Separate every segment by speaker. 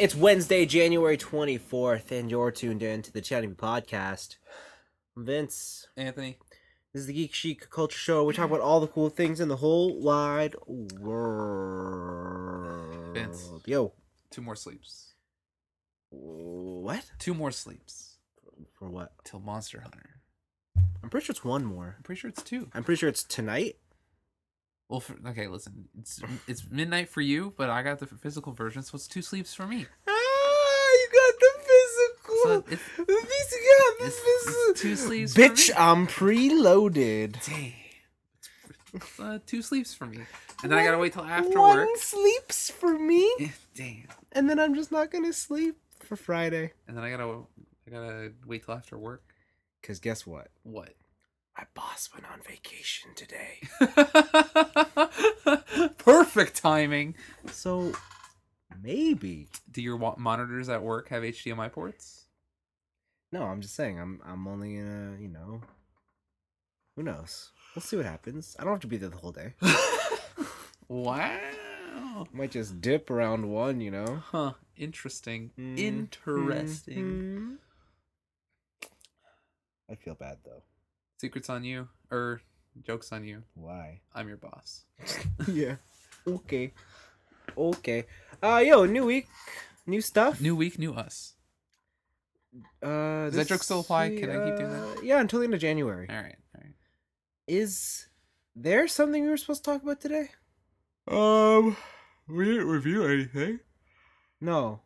Speaker 1: It's Wednesday, January 24th, and you're tuned in to the Chatting Podcast. I'm Vince. Anthony. This is the Geek Chic Culture Show. We talk about all the cool things in the whole wide world. Vince. Yo. Two more sleeps. What? Two more sleeps. For what? Till Monster Hunter. I'm pretty sure it's one more. I'm pretty sure it's two. I'm pretty sure it's tonight. Well, for, okay, listen, it's
Speaker 2: it's midnight for you, but I got the physical version, so it's two sleeps for me.
Speaker 1: Ah, you got the physical. So got the it's, physical. It's two sleeps. Bitch, I'm preloaded. Damn. Uh, two sleeps for me, and then one, I gotta wait till
Speaker 2: after one work. One
Speaker 1: sleeps for me. Damn. And then I'm just not gonna sleep for Friday.
Speaker 2: And then I gotta I gotta wait till after work. Cause guess what? What?
Speaker 1: my boss went on vacation today.
Speaker 2: Perfect timing. So maybe do your monitors at work have
Speaker 1: HDMI ports? No, I'm just saying I'm I'm only gonna you know who knows. We'll see what happens. I don't have to be there the whole day. wow. Might just dip around one, you know. Huh.
Speaker 2: Interesting. Mm. Interesting. Mm
Speaker 1: -hmm. I feel bad though.
Speaker 2: Secrets on you or jokes on you. Why? I'm your boss.
Speaker 1: yeah. Okay. Okay. Uh yo, new week, new stuff. New week, new us. Uh Does that joke still apply? Can uh, I keep doing that? Uh, yeah, until the end of January. All right. All right. Is there something we were supposed to talk about today? Um, we didn't review anything. No.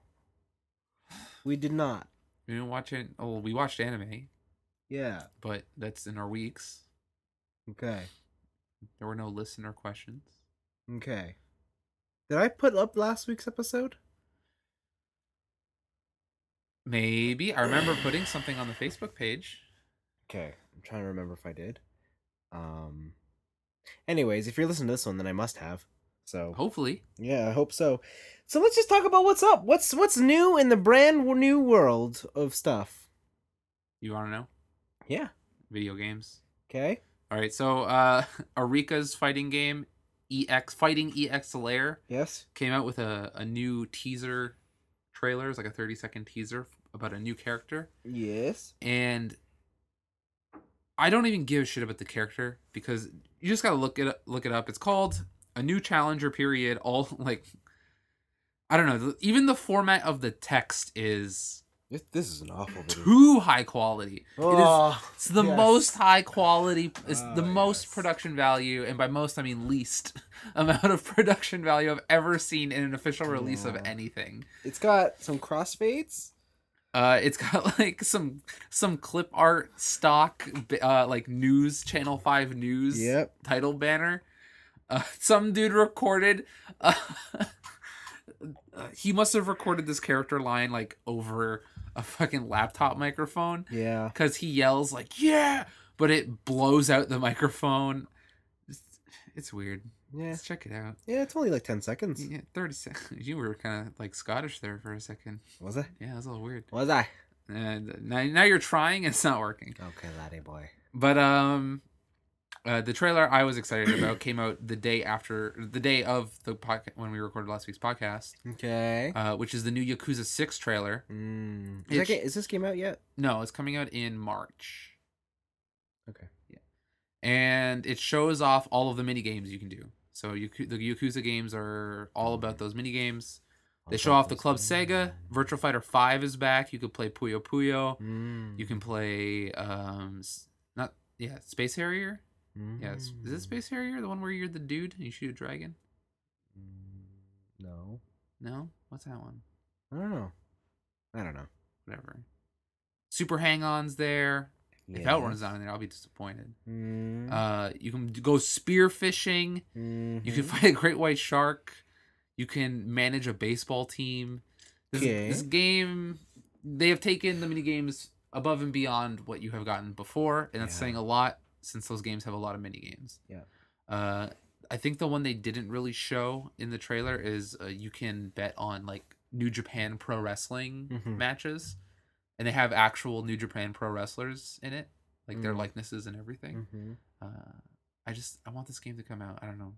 Speaker 1: We did not.
Speaker 2: We didn't watch it. Oh, we watched anime. Yeah. But that's in our weeks. Okay. There were no listener questions.
Speaker 1: Okay. Did I put up last week's episode?
Speaker 2: Maybe. I remember putting something on the Facebook page.
Speaker 1: Okay. I'm trying to remember if I did. Um anyways, if you're listening to this one, then I must have. So hopefully. Yeah, I hope so. So let's just talk about what's up. What's what's new in the brand new world of stuff.
Speaker 2: You want to know? Yeah. Video games. Okay. All right. So, uh, Arika's fighting game, EX Fighting EX Lair. Yes. Came out with a, a new teaser trailer. It's like a 30 second teaser about a new character. Yes. And I don't even give a shit about the character because you just gotta look it look it up. It's called a new challenger period. All like I don't know. Even the format of the text is this, this is an awful video. Too high quality. Oh, it is, oh, it's the yes. most high quality. It's oh, the most yes. production value, and by most I mean least amount of production value I've ever seen in an official release of anything.
Speaker 1: It's got some crossfades.
Speaker 2: Uh, it's got like some some clip art stock, uh, like news channel five news yep. title banner. Uh, some dude recorded. Uh, uh, he must have recorded this character line like over a fucking laptop microphone. Yeah. Because he yells like, yeah, but it blows out the microphone. It's, it's weird. Yeah. Let's check it out. Yeah, it's only like 10 seconds. Yeah, 30 seconds. You were kind of like Scottish there for a second. Was it? Yeah, it was a little weird. Was I? And uh, now, now you're trying, it's not working. Okay, laddie boy. But um, uh, the trailer I was excited about came out the day after the day of the podcast when we recorded last week's podcast. Okay. Uh, which is the new Yakuza Six trailer. Mm. Is, it, that, is, this game out yet? No, it's coming out in March. Okay. Yeah. And it shows off all of the mini games you can do. So the Yakuza games are all about those mini games. They show off the Club Sega. Virtual Fighter Five is back. You could play Puyo Puyo. Mm. You can play um, not yeah Space Harrier. Mm. Yeah, is this Space Harrier the one where you're the dude and you shoot a dragon? Mm, no. No? What's that one? I don't know. I don't know. Whatever. Super Hang-On's there. Yes. If Outrun's not in there, I'll be disappointed. Mm. Uh, you can go spear fishing. Mm -hmm. You can mm-hmm. fight a great white shark. You can manage a baseball team. This, okay. this game, they have taken the mini games above and beyond what you have gotten before, and that's yeah. saying a lot since those games have a lot of mini games. Yeah. Uh, I think the one they didn't really show in the trailer is uh, you can bet on like New Japan Pro Wrestling mm-hmm. matches, and they have actual New Japan Pro wrestlers in it, like mm-hmm. their mm. likenesses and everything. Mm-hmm. Uh, I just I want this game to come out. I don't know.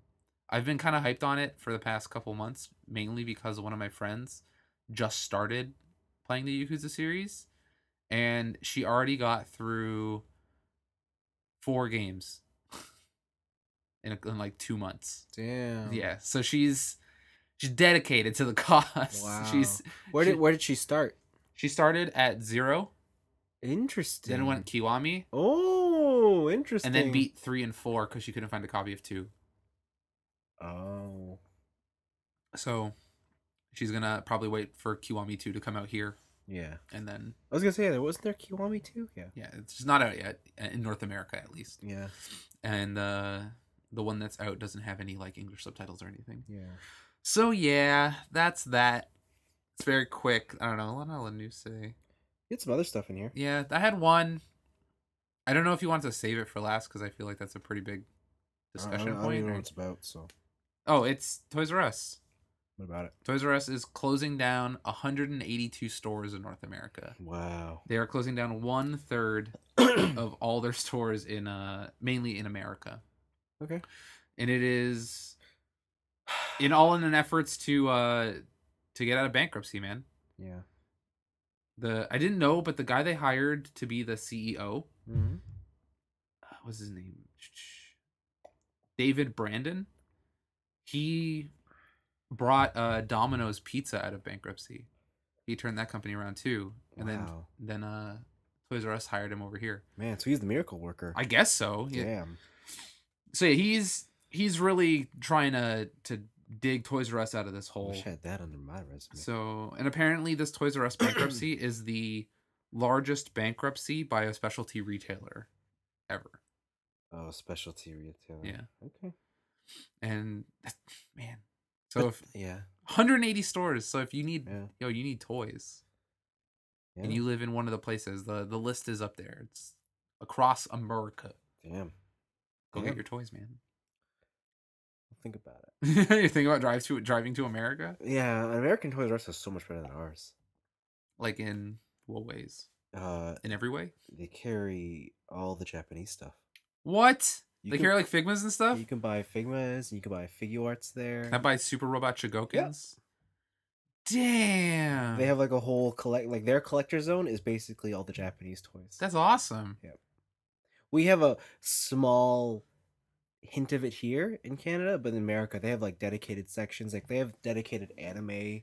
Speaker 2: I've been kind of hyped on it for the past couple months, mainly because one of my friends just started playing the Yakuza series, and she already got through four games in, a, in like two months.
Speaker 1: Damn. Yeah.
Speaker 2: So she's she's dedicated to the cause. Wow. She's
Speaker 1: where did she, where did she start? She
Speaker 2: started at zero. Interesting. Then went Kiwami.
Speaker 1: Oh, interesting. And then beat
Speaker 2: three and four because she couldn't find a copy of two. Oh. So she's gonna probably wait for Kiwami two to come out here yeah. And then
Speaker 1: I was gonna say there wasn't there Kiwami too. Yeah. Yeah, it's just not out
Speaker 2: yet uh, in North America at least. Yeah. And uh, the one that's out doesn't have any like English subtitles or anything. Yeah. So yeah, that's that. It's very quick. I don't know. What did
Speaker 1: say? Get some other stuff in here.
Speaker 2: Yeah, I had one. I don't know if you want to save it for last because I feel like that's a pretty big discussion I, point. I don't know or... what
Speaker 1: it's about. So.
Speaker 2: Oh, it's Toys R Us. What about it? Toys R Us is closing down 182 stores in North America. Wow. They are closing down one third of all their stores in uh mainly in America. Okay. And it is in all in an efforts to uh to get out of bankruptcy, man. Yeah. The I didn't know, but the guy they hired to be the CEO mm-hmm. what's his name? David Brandon. He brought uh, Domino's Pizza out of bankruptcy. He turned that company around too, and wow. then then uh, Toys R Us hired him over here.
Speaker 1: Man, so he's the miracle worker. I guess so. Yeah. Damn.
Speaker 2: So yeah, he's he's really trying to to dig Toys R Us out of this hole. Wish I had that under my resume. So, and apparently, this Toys R Us bankruptcy is the largest bankruptcy by a specialty retailer
Speaker 1: ever. Oh, specialty retailer. Yeah. Okay.
Speaker 2: And man, so if yeah, 180 stores. So if you need yeah. yo, you need toys, yeah. and you live in one of the places, the the list is up there. It's across America. Damn. Go Damn. get your toys, man. Think about it. You're thinking about drive to driving to America?
Speaker 1: Yeah, American Toys R Us is so much better than ours. Like in what ways? Uh, in every way. They carry all the Japanese stuff. What? You like can, here like Figmas and stuff. You can buy Figmas you can buy figure arts there. Can I buy Super Robot Chigokins? Damn. They have like a whole collect like their collector zone is basically all the Japanese toys. That's awesome. Yep. We have a small hint of it here in Canada, but in America they have like dedicated sections. Like they have dedicated anime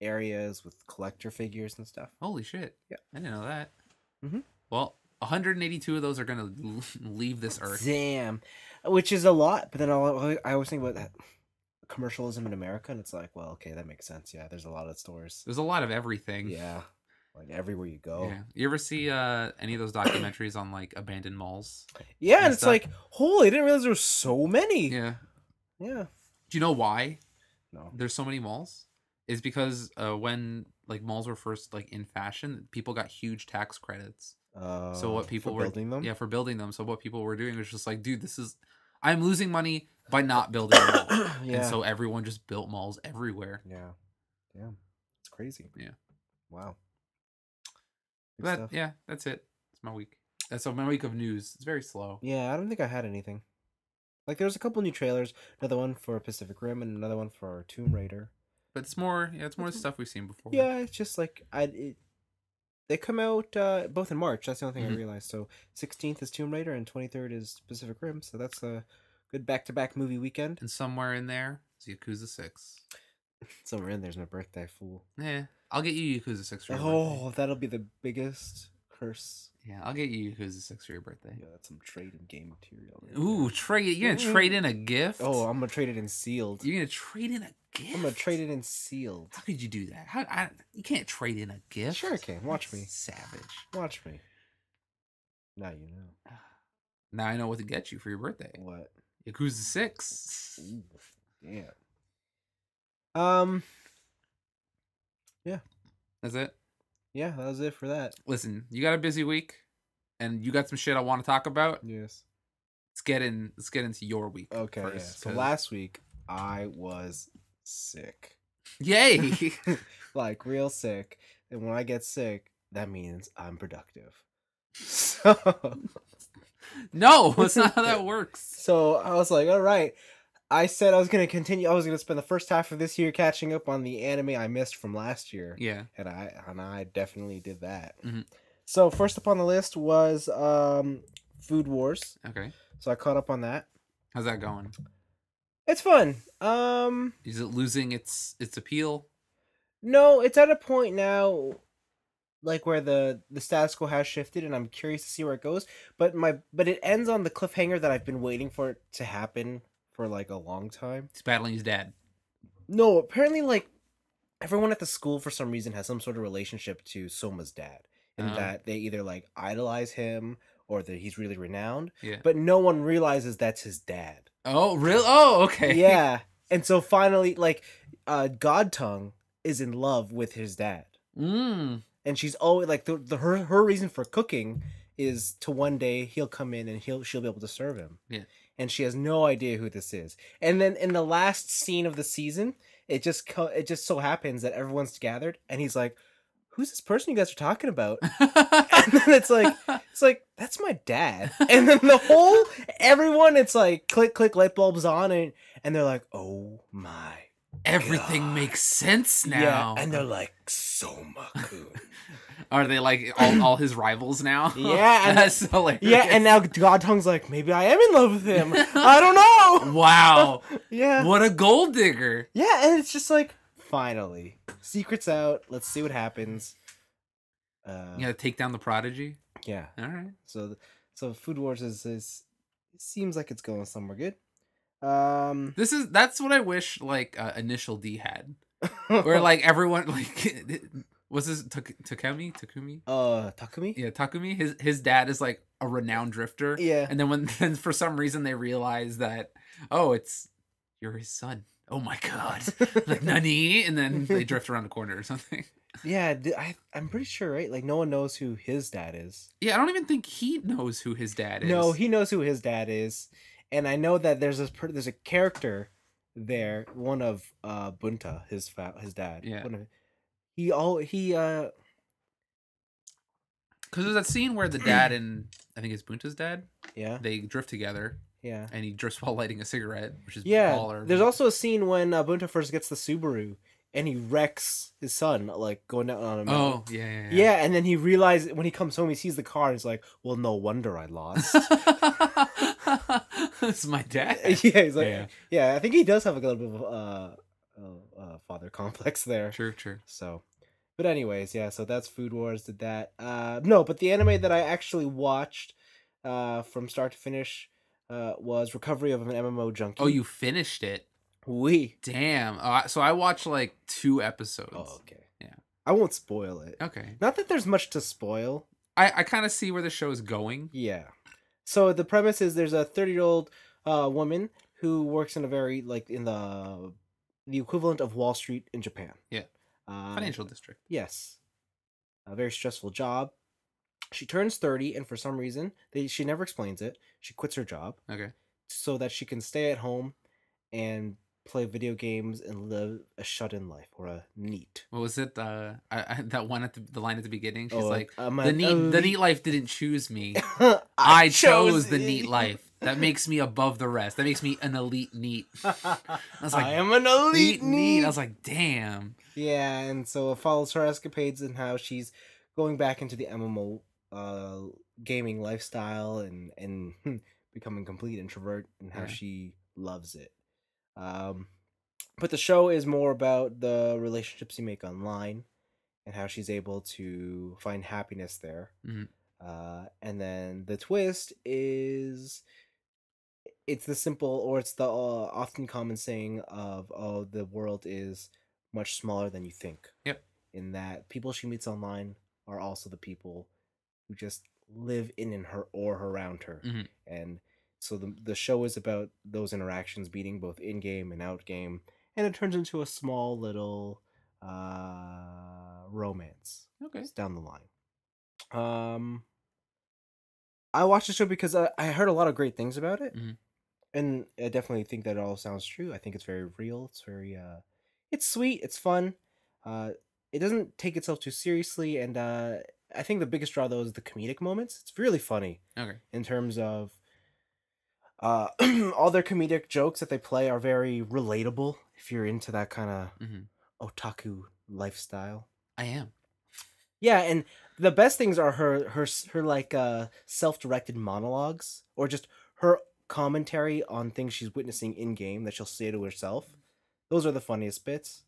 Speaker 1: areas with collector figures and stuff. Holy shit.
Speaker 2: Yeah. I didn't know that. Mm-hmm. Well, 182 of those are going to leave this earth.
Speaker 1: Damn. Which is a lot, but then i always think about that commercialism in America, and it's like, well, okay, that makes sense. Yeah, there's a lot of stores. There's
Speaker 2: a lot of everything. Yeah, like everywhere you go. Yeah. You ever see uh, any of those documentaries on like abandoned malls? Yeah, and, and it's stuff? like,
Speaker 1: holy, I didn't realize there were so many. Yeah. Yeah.
Speaker 2: Do you know why? No. There's so many malls. Is because uh, when like malls were first like in fashion, people got huge tax credits uh, so what people were building them? Yeah, for building them. So what people were doing was just like, dude, this is I'm losing money by not building a mall. yeah. And so everyone just built malls everywhere. Yeah. Yeah. It's crazy. Yeah.
Speaker 1: Wow. Good but stuff. yeah,
Speaker 2: that's it. It's my week. That's uh, my week of news. It's very slow.
Speaker 1: Yeah, I don't think I had anything. Like there's a couple new trailers, another one for Pacific Rim and another one for Tomb Raider.
Speaker 2: But it's more, yeah, it's more it's, stuff we've seen before. Yeah, it's
Speaker 1: just like I it, they come out uh, both in March. That's the only thing mm-hmm. I realized. So 16th is Tomb Raider and 23rd is Pacific Rim. So that's a good back-to-back movie weekend. And somewhere in there is Yakuza 6. somewhere in there's my birthday, fool. Yeah, I'll get you Yakuza 6 for Oh, birthday. that'll be the biggest curse. Yeah, I'll get you Who's the 6 for your birthday. Yeah, that's some trade in game material. Right Ooh, trade. You're going to trade in a gift? Oh, I'm going to trade it in sealed. You're going to trade in a
Speaker 2: gift? I'm going to trade it in sealed. How could you do that? How, I, you can't trade in a gift. Sure, I can. Watch that's me. Savage. Watch me. Now you know. Now I know what to get you for your birthday. What? Yakuza 6. yeah. Um. Yeah. Is it yeah, that was it for that. Listen, you got a busy week, and you got some shit I want to talk about. Yes.
Speaker 1: Let's get in. Let's get into your week. Okay. First, yeah. So last week I was sick. Yay! like real sick. And when I get sick, that means I'm productive. So. no, that's not how that works. So I was like, all right, I said I was going to continue. I was going to spend the first half of this year catching up on the anime I missed from last year. Yeah, and I and I definitely did that. Mm-hmm. So first up on the list was um, Food Wars. Okay. So I caught up on that.
Speaker 2: How's that going?
Speaker 1: It's fun. Um,
Speaker 2: Is it losing its its appeal?
Speaker 1: No, it's at a point now like where the the status quo has shifted and i'm curious to see where it goes but my but it ends on the cliffhanger that i've been waiting for it to happen for like a long time. He's battling his dad. No, apparently, like everyone at the school for some reason has some sort of relationship to Soma's dad, in um, that they either like idolize him or that he's really renowned. Yeah. But no one realizes that's his dad. Oh, real? Oh, okay. Yeah. And so finally, like, uh, God Tongue is in love with his dad. Mm. And she's always like the, the her her reason for cooking is to one day he'll come in and he'll she'll be able to serve him. Yeah and she has no idea who this is. And then in the last scene of the season, it just co- it just so happens that everyone's gathered, and he's like, "Who's this person you guys are talking about?" and then it's like, it's like that's my dad. And then the whole everyone, it's like click click light bulbs on, and and they're like, "Oh
Speaker 2: my everything God. makes sense now. Yeah, and they're like Soma Kun. Are they like all, all his rivals now? Yeah, and that's hilarious. Yeah, and
Speaker 1: now God Tongue's like, maybe I am in love with him. I don't know. Wow. yeah. What a gold digger. Yeah, and it's just like, finally, secrets out. Let's see what happens. Uh, you gotta take down the prodigy. Yeah. All right. So, so Food Wars is, is seems like it's going somewhere good. Um, this is that's what I wish like uh,
Speaker 2: Initial D had, where like everyone like was this tak- Takumi Takumi? Uh, Takumi. Yeah, Takumi. His his dad is like a renowned drifter. Yeah, and then when then for some reason they realize that oh it's you're his son. Oh my god, like nani, and then they drift around the corner or something.
Speaker 1: Yeah, I, I'm pretty sure, right? Like, no one knows who his dad is. Yeah, I don't even think he knows who his dad is. No, he knows who his dad is and I know that there's this there's a character there, one of uh Bunta, his fa- his dad. Yeah. Of, he all he uh. Because there's that scene where the dad
Speaker 2: and I think it's Bunta's dad. Yeah. They drift together. Yeah. And he drifts while lighting a cigarette, which is yeah. Baller. There's
Speaker 1: also a scene when uh, Bunta first gets the Subaru and he wrecks his son, like going down on a mountain. Oh, yeah, yeah, yeah. Yeah, and then he realizes when he comes home, he sees the car and he's like, well, no wonder I lost. it's my dad. Yeah, he's like, yeah. yeah. I think he does have like a little bit of uh, uh, uh father complex there. True, true. So, but anyways, yeah. So that's Food Wars. Did that? Uh, no, but the anime that I actually watched uh, from start to finish uh, was Recovery of an MMO Junkie. Oh, you
Speaker 2: finished it. We damn. Uh, so I watched like two episodes. Oh, okay.
Speaker 1: Yeah. I won't spoil it. Okay. Not that there's much to spoil. I I kind of see where the show is going. Yeah so the premise is there's a 30 year old uh, woman who works in a very like in the the equivalent of Wall Street in Japan. Yeah. Um, Financial district. Yes. A very stressful job. She turns 30 and for some reason, they, she never explains it. She quits her job. Okay. So that she can stay at home and play video games and live a shut-in life or a neat.
Speaker 2: What was it? Uh, I, I, that one at the, the, line at the beginning. She's oh, like, the neat, the neat life didn't choose me.
Speaker 1: I, I chose, chose the neat life.
Speaker 2: That makes me above the rest. That makes me an elite neat. I
Speaker 1: was like, I am an elite neat. neat. I was like,
Speaker 2: damn.
Speaker 1: Yeah, and so it follows her escapades and how she's going back into the MMO uh, gaming lifestyle and and becoming complete introvert and how yeah. she loves it. Um, but the show is more about the relationships you make online and how she's able to find happiness there. Mm-hmm. Uh, and then the twist is it's the simple or it's the uh, often common saying of oh the world is much smaller than you think. Yep. In that people she meets online are also the people who just live in in her or around her. Mm-hmm. And so the the show is about those interactions beating both in game and out game, and it turns into a small little uh, romance. Okay, it's down the line. Um, I watched the show because I, I heard a lot of great things about it, mm-hmm. and I definitely think that it all sounds true. I think it's very real. It's very uh, it's sweet. It's fun. Uh, it doesn't take itself too seriously, and uh, I think the biggest draw though is the comedic moments. It's really funny. Okay. In terms of uh, all their comedic jokes that they play are very relatable if you're into that kind of mm-hmm. otaku lifestyle. I am. Yeah, and the best things are her her her like uh, self-directed monologues or just her commentary on things she's witnessing in game that she'll say to herself. Those are the funniest bits.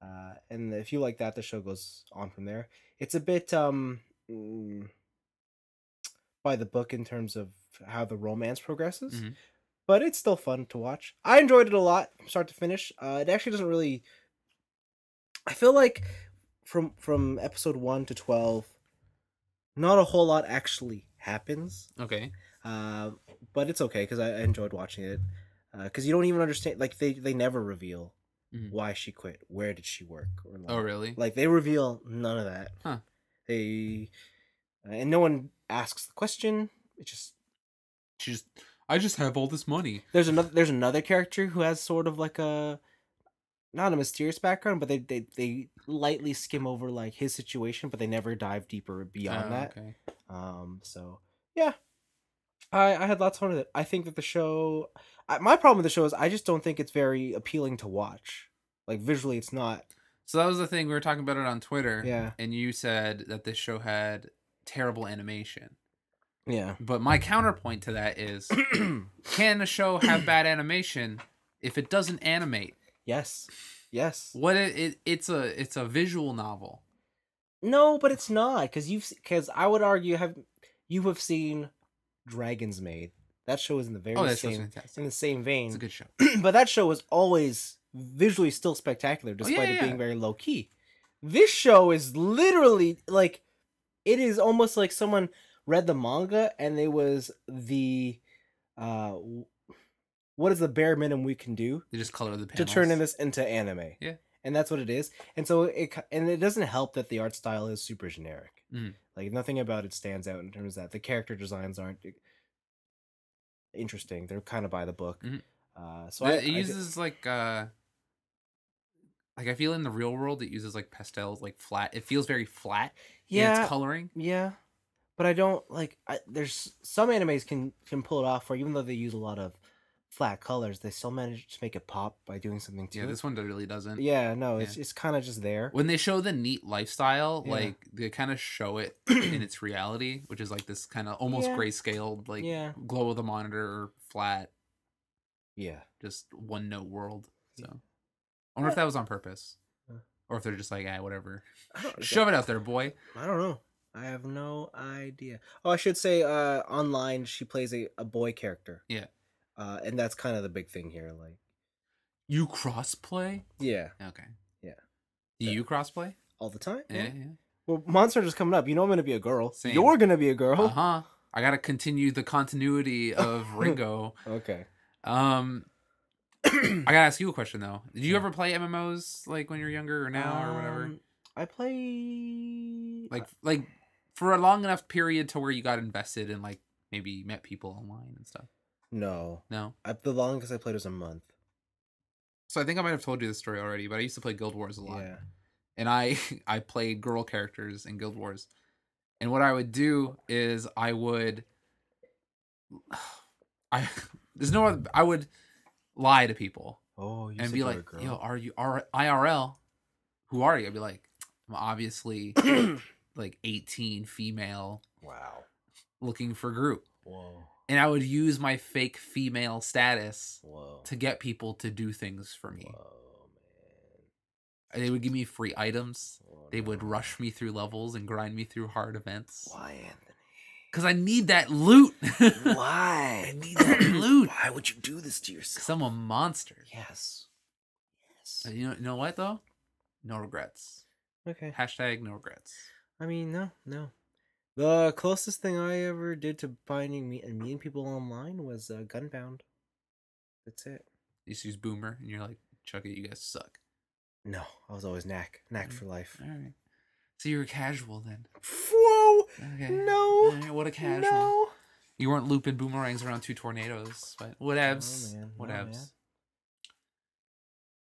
Speaker 1: Uh, and if you like that, the show goes on from there. It's a bit um, mm, by the book in terms of how the romance progresses. Mm-hmm. But it's still fun to watch. I enjoyed it a lot from start to finish. Uh, it actually doesn't really. I feel like from from episode one to twelve, not a whole lot actually happens. Okay. Uh, but it's okay because I, I, enjoyed watching it because uh, you don't even understand like they they never reveal mm. why she quit, where did she work, or like, oh really? Like they reveal none of that. Huh. They uh, and no one asks the question. It just she just, I just have all this money. There's another there's another character who has sort of like a not a mysterious background, but they they, they lightly skim over like his situation, but they never dive deeper beyond oh, that. Okay. Um so yeah. I I had lots of fun with it. I think that the show I, my problem with the show is I just don't think it's very appealing to watch. Like visually it's not
Speaker 2: so that was the thing we were talking about it on Twitter. Yeah. And you said that this show had terrible animation. Yeah. But my counterpoint to that is can a show have bad animation if it doesn't animate? Yes.
Speaker 1: Yes. What it, it it's a it's a visual novel. No, but it's not cuz you've cuz I would argue have you have seen Dragons Maid. That show is in the very oh, same in the same vein. It's a good show. but that show was always visually still spectacular despite oh, yeah, yeah, it being very low key. This show is literally like it is almost like someone read the manga and it was the uh what is the bare minimum we can do they just color the panels. to turn this into anime yeah and that's what it is and so it and it doesn't help that the art style is super generic mm. like nothing about it stands out in terms of that the character designs aren't interesting they're kind of by the book mm-hmm. uh so it, I, it uses
Speaker 2: I, like uh like I feel in the real world, it uses like pastels, like flat. It feels very flat. Yeah, its coloring.
Speaker 1: Yeah, but I don't like. I, there's some animes can can pull it off, where even though they use a lot of flat colors, they still manage to make it pop by doing something to yeah, it. this one really doesn't. Yeah, no, yeah. it's it's kind of just there. When
Speaker 2: they show the neat lifestyle, yeah. like they kind of show it in its reality, which is like this kind of almost yeah. like yeah. glow of the monitor, flat. Yeah, just one note world. So I wonder yeah. if that was on purpose, or if they're just like, "Yeah, whatever, shove it out there, boy."
Speaker 1: I don't know. I have no idea. Oh, I should say, uh, online she plays a, a boy character. Yeah, uh, and that's kind of the big thing here. Like, you crossplay? Yeah. Okay. Yeah. Do you crossplay all the time? Yeah, yeah. Well, Monster just coming up. You know I'm gonna be a girl. Same. You're gonna be a girl. Uh huh.
Speaker 2: I gotta continue the continuity of Ringo. okay. Um, I gotta ask you a question though. Did you yeah. ever play MMOs like when you were younger or now um, or whatever? Um, I play like uh, like for a long enough period to where you got invested and like maybe met people online and stuff.
Speaker 1: No, no. I, the longest I played was a month.
Speaker 2: So I think I might have told you this story already, but I used to play Guild Wars a lot, yeah. and I I played girl characters in Guild Wars, and what I would do is I would I there's no other, I would lie to people. Oh, and be like, yo, are you are IRL? Who are you? I'd be like, I'm obviously like 18, female. Wow. Looking for group. Whoa. And I would use my fake female status Whoa. to get people to do things for me. Whoa, they would give me free items. Oh, they no. would rush me through levels and grind me through hard events. Why Cause I need that loot. Why? I need that loot. Why would you do this to yourself? Because I'm a monster. Yes. Yes. You know, you know what though? No regrets. Okay. Hashtag no regrets.
Speaker 1: I mean, no, no. The closest thing I ever did to finding me and meeting people online was uh, Gunbound. That's it.
Speaker 2: You just use Boomer, and you're like, "Chuck it, you guys suck. No, I was always knack, knack mm. for life. All
Speaker 1: right. So you were casual then.
Speaker 2: Whoa! Okay. No. Right, what a casual. No. You weren't looping boomerangs around two tornadoes, but whatevs. Oh, whatevs.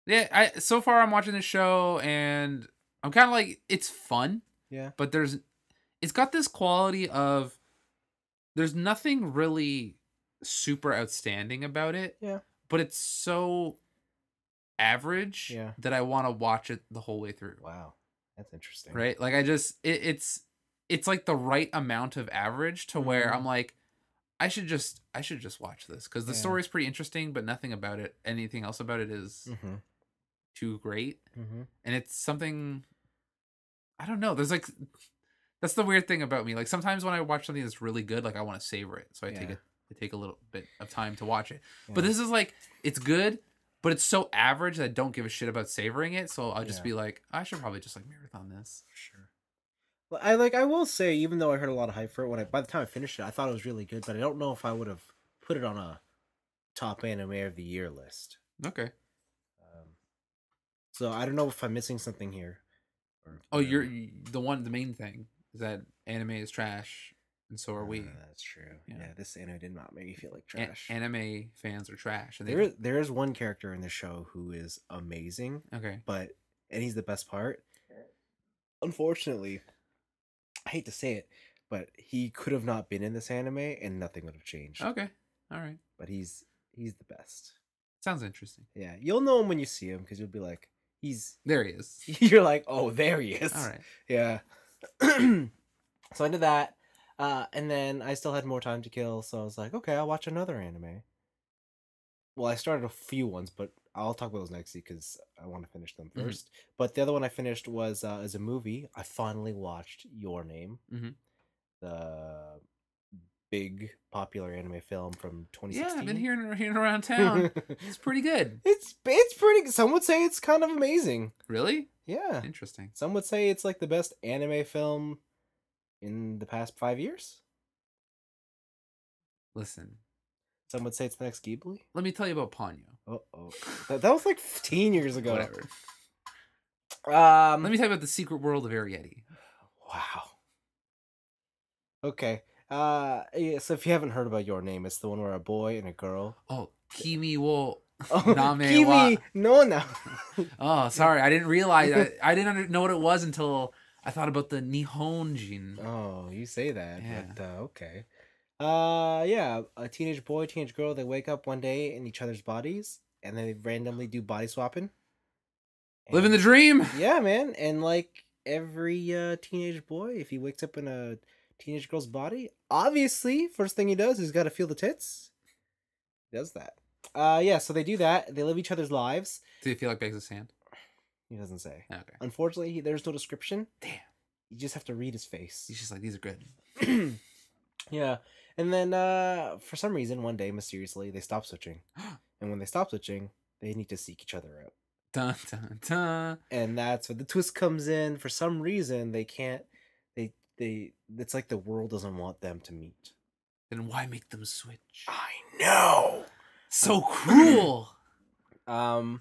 Speaker 2: yeah, I so far I'm watching this show and I'm kind of like it's fun. Yeah. But there's it's got this quality of there's nothing really super outstanding about it. Yeah. But it's so average yeah. that I want to watch it the whole way through. Wow.
Speaker 1: That's interesting. Right?
Speaker 2: Like I just it, it's it's like the right amount of average to where mm-hmm. I'm like I should just I should just watch this cuz the yeah. is pretty interesting but nothing about it anything else about it is mm-hmm. too great. Mm-hmm. And it's something I don't know. There's like that's the weird thing about me. Like sometimes when I watch something that's really good, like I want to savor it. So I yeah. take it I take a little bit of time to watch it. Yeah. But this is like it's good but it's so average that I don't give a shit about savoring it. So I'll just yeah. be like, I should probably just like marathon this. Sure.
Speaker 1: Well, I like I will say, even though I heard a lot of hype for it, when I by the time I finished it, I thought it was really good, but I don't know if I would have put it on a top anime of the year list. Okay. Um, so I don't know if I'm missing something here. oh, you're the one. The main thing is that anime is trash and so are we. Ah, that's true. Yeah. yeah. this anime did not make me feel like trash. A-
Speaker 2: anime fans are trash. There, is,
Speaker 1: there is one character in the show who is amazing. Okay, but and he's the best part. Unfortunately, I hate to say it, but he could have not been in this anime and nothing would have changed. Okay, all right. But he's he's the best. Sounds interesting. Yeah, you'll know him when you see him because you'll be like, he's there. He is. You're like, oh, there he is. All right. Yeah. so I did that uh, and then I still had more time to kill, so I was like, okay, I'll watch another anime. Well, I started a few ones, but I'll talk about those next because I want to finish them 1st mm-hmm. But the other one I finished was uh, as a movie. I finally watched Your Name, mm-hmm. the big popular anime film from 2016. Yeah, I've been hearing hearing around town. it's pretty good. It's it's pretty. Some would say it's kind of amazing. Really? Yeah. Interesting. Some would say it's like the best anime film in the past five years. Listen, some would say it's the next Ghibli. Let me tell you about Ponyo. oh, that, that was like 15 years ago. Whatever. Um, Let me tell you about the Secret World of Arietti. Wow. Okay. Uh, yeah, so if you haven't heard about Your Name, it's the one where a boy and a girl. Oh, Kimi wo oh, name Kimi wa... no no. oh,
Speaker 2: sorry, I didn't realize. I, I didn't know what it was until I thought about the Nihonjin.
Speaker 1: Oh, you say that, yeah. but uh, okay. Uh, yeah, a teenage boy, teenage girl, they wake up one day in each other's bodies, and they randomly do body swapping. And, Living the dream. Yeah, man, and like every uh, teenage boy, if he wakes up in a teenage girl's body, obviously, first thing he does is got to feel the tits. He does that. Uh, yeah, so they do that. They live each other's lives. Do they feel like bags of sand? He doesn't say. Okay. Unfortunately, he, there's no description. Damn. You just have to read his face. He's just like, these are good. yeah. And then uh, for some reason, one day, mysteriously, they stop switching. and when they stop switching, they need to seek each other out. Dun, dun, dun. And that's where the twist comes in. For some reason, they can't. They they. It's like the world doesn't want them to meet. Then why make them switch? I know. So cruel. um,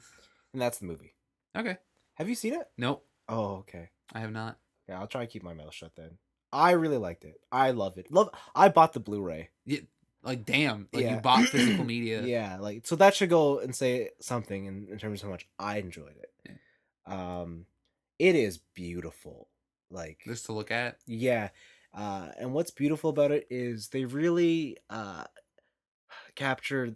Speaker 1: and that's the movie. Okay. Have you seen it? No. Oh, okay. I have not. Yeah, I'll try to keep my mouth shut then. I really liked it. I love it. Love. I bought the Blu-ray. Yeah, like damn, like yeah. you bought physical media. yeah, like so that should go and say something in, in terms of how much I enjoyed it. Yeah. Um, it is beautiful. Like just to look at. Yeah, uh, and what's beautiful about it is they really uh captured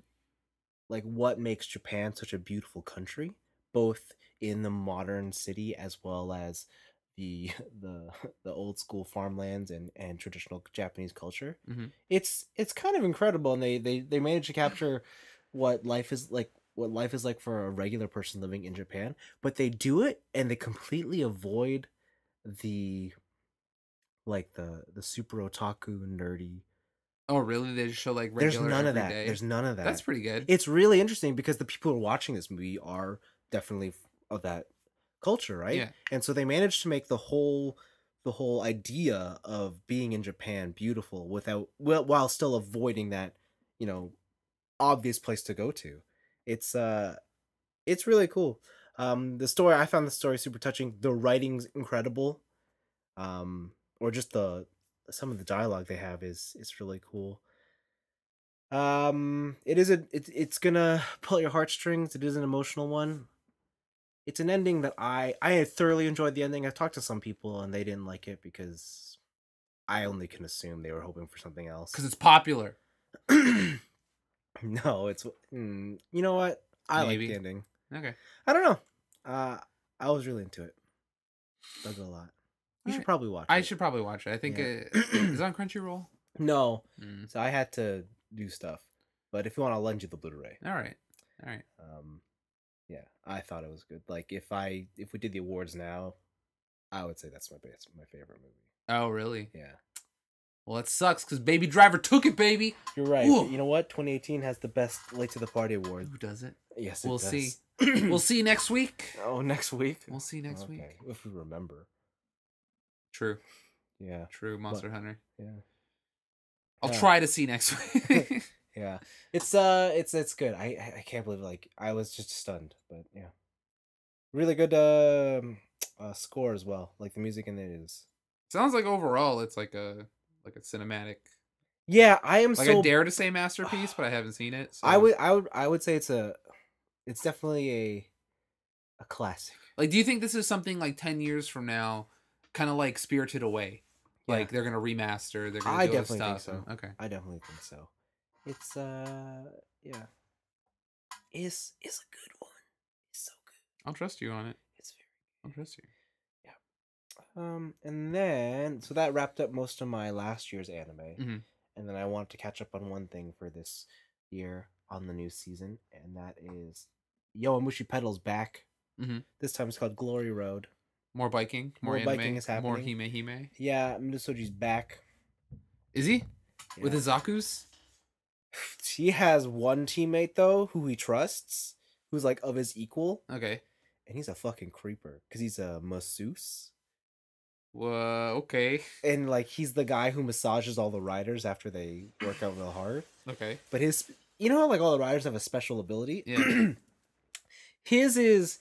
Speaker 1: like what makes Japan such a beautiful country, both in the modern city as well as the the the old school farmlands and and traditional Japanese culture. Mm-hmm. It's it's kind of incredible, and they they they manage to capture what life is like what life is like for a regular person living in Japan, but they do it and they completely avoid the like the the super otaku nerdy
Speaker 2: Oh, really? They just show like regular. There's none of that. Day. There's none of that. That's pretty
Speaker 1: good. It's really interesting because the people who are watching this movie are definitely of that culture, right? Yeah. And so they managed to make the whole the whole idea of being in Japan beautiful without well, while still avoiding that, you know, obvious place to go to. It's uh it's really cool. Um the story I found the story super touching. The writing's incredible. Um or just the some of the dialogue they have is is really cool. Um it is a it, it's going to pull your heartstrings. It is an emotional one it's an ending that I I thoroughly enjoyed the ending. I have talked to some people and they didn't like it because I only can assume they were hoping for something else. Because it's popular. no, it's mm, you know what I like the ending. Okay, I don't know. Uh, I was really into it. Dug it a lot. You All should right. probably watch. I it.
Speaker 2: should probably watch it. I think yeah. it
Speaker 1: is on Crunchyroll. No, mm. so I had to do stuff. But if you want, I'll lend you the Blu-ray. All right. All right. Um, yeah, I thought it was good. Like if I if we did the awards now, I would say that's my best, my favorite movie. Oh, really? Yeah. Well, it sucks because Baby Driver took it, baby. You're right. Ooh. You know what? 2018 has the best late to the party award. Who does it? Yes, it we'll does. see. we'll see next week. Oh, next week. We'll see next okay. week if we remember. True. Yeah. True. Monster but, Hunter. Yeah. I'll yeah. try to see next week yeah it's uh it's it's good i i can't believe like i was just stunned but yeah really good um, uh, score as well like the music in it is
Speaker 2: sounds like overall it's like a like a cinematic
Speaker 1: yeah i am like so...
Speaker 2: dare to say masterpiece but i haven't seen it so. i
Speaker 1: would i would i would say it's a it's definitely a a classic
Speaker 2: like do you think this is something like 10 years from now kind of like spirited away yeah. like they're gonna remaster they're gonna I definitely stuff think so. okay
Speaker 1: i definitely think so it's uh yeah. Is is a good one. It's so good. I'll trust you on it. It's very good. I'll trust you. Yeah. Um and then so that wrapped up most of my last year's anime. Mm-hmm. And then I wanted to catch up on one thing for this year on the new season, and that is amushi Pedal's back. Mm-hmm. This time it's called Glory Road. More biking, more, more biking is happening. More hime hime. Yeah, Minasoji's back. Is he yeah. with his zakus? He has one teammate though who he trusts, who's like of his equal. Okay. And he's a fucking creeper because he's a masseuse. Well, okay. And like he's the guy who massages all the riders after they work out real hard. Okay. But his, you know how like all the riders have a special ability. Yeah. his is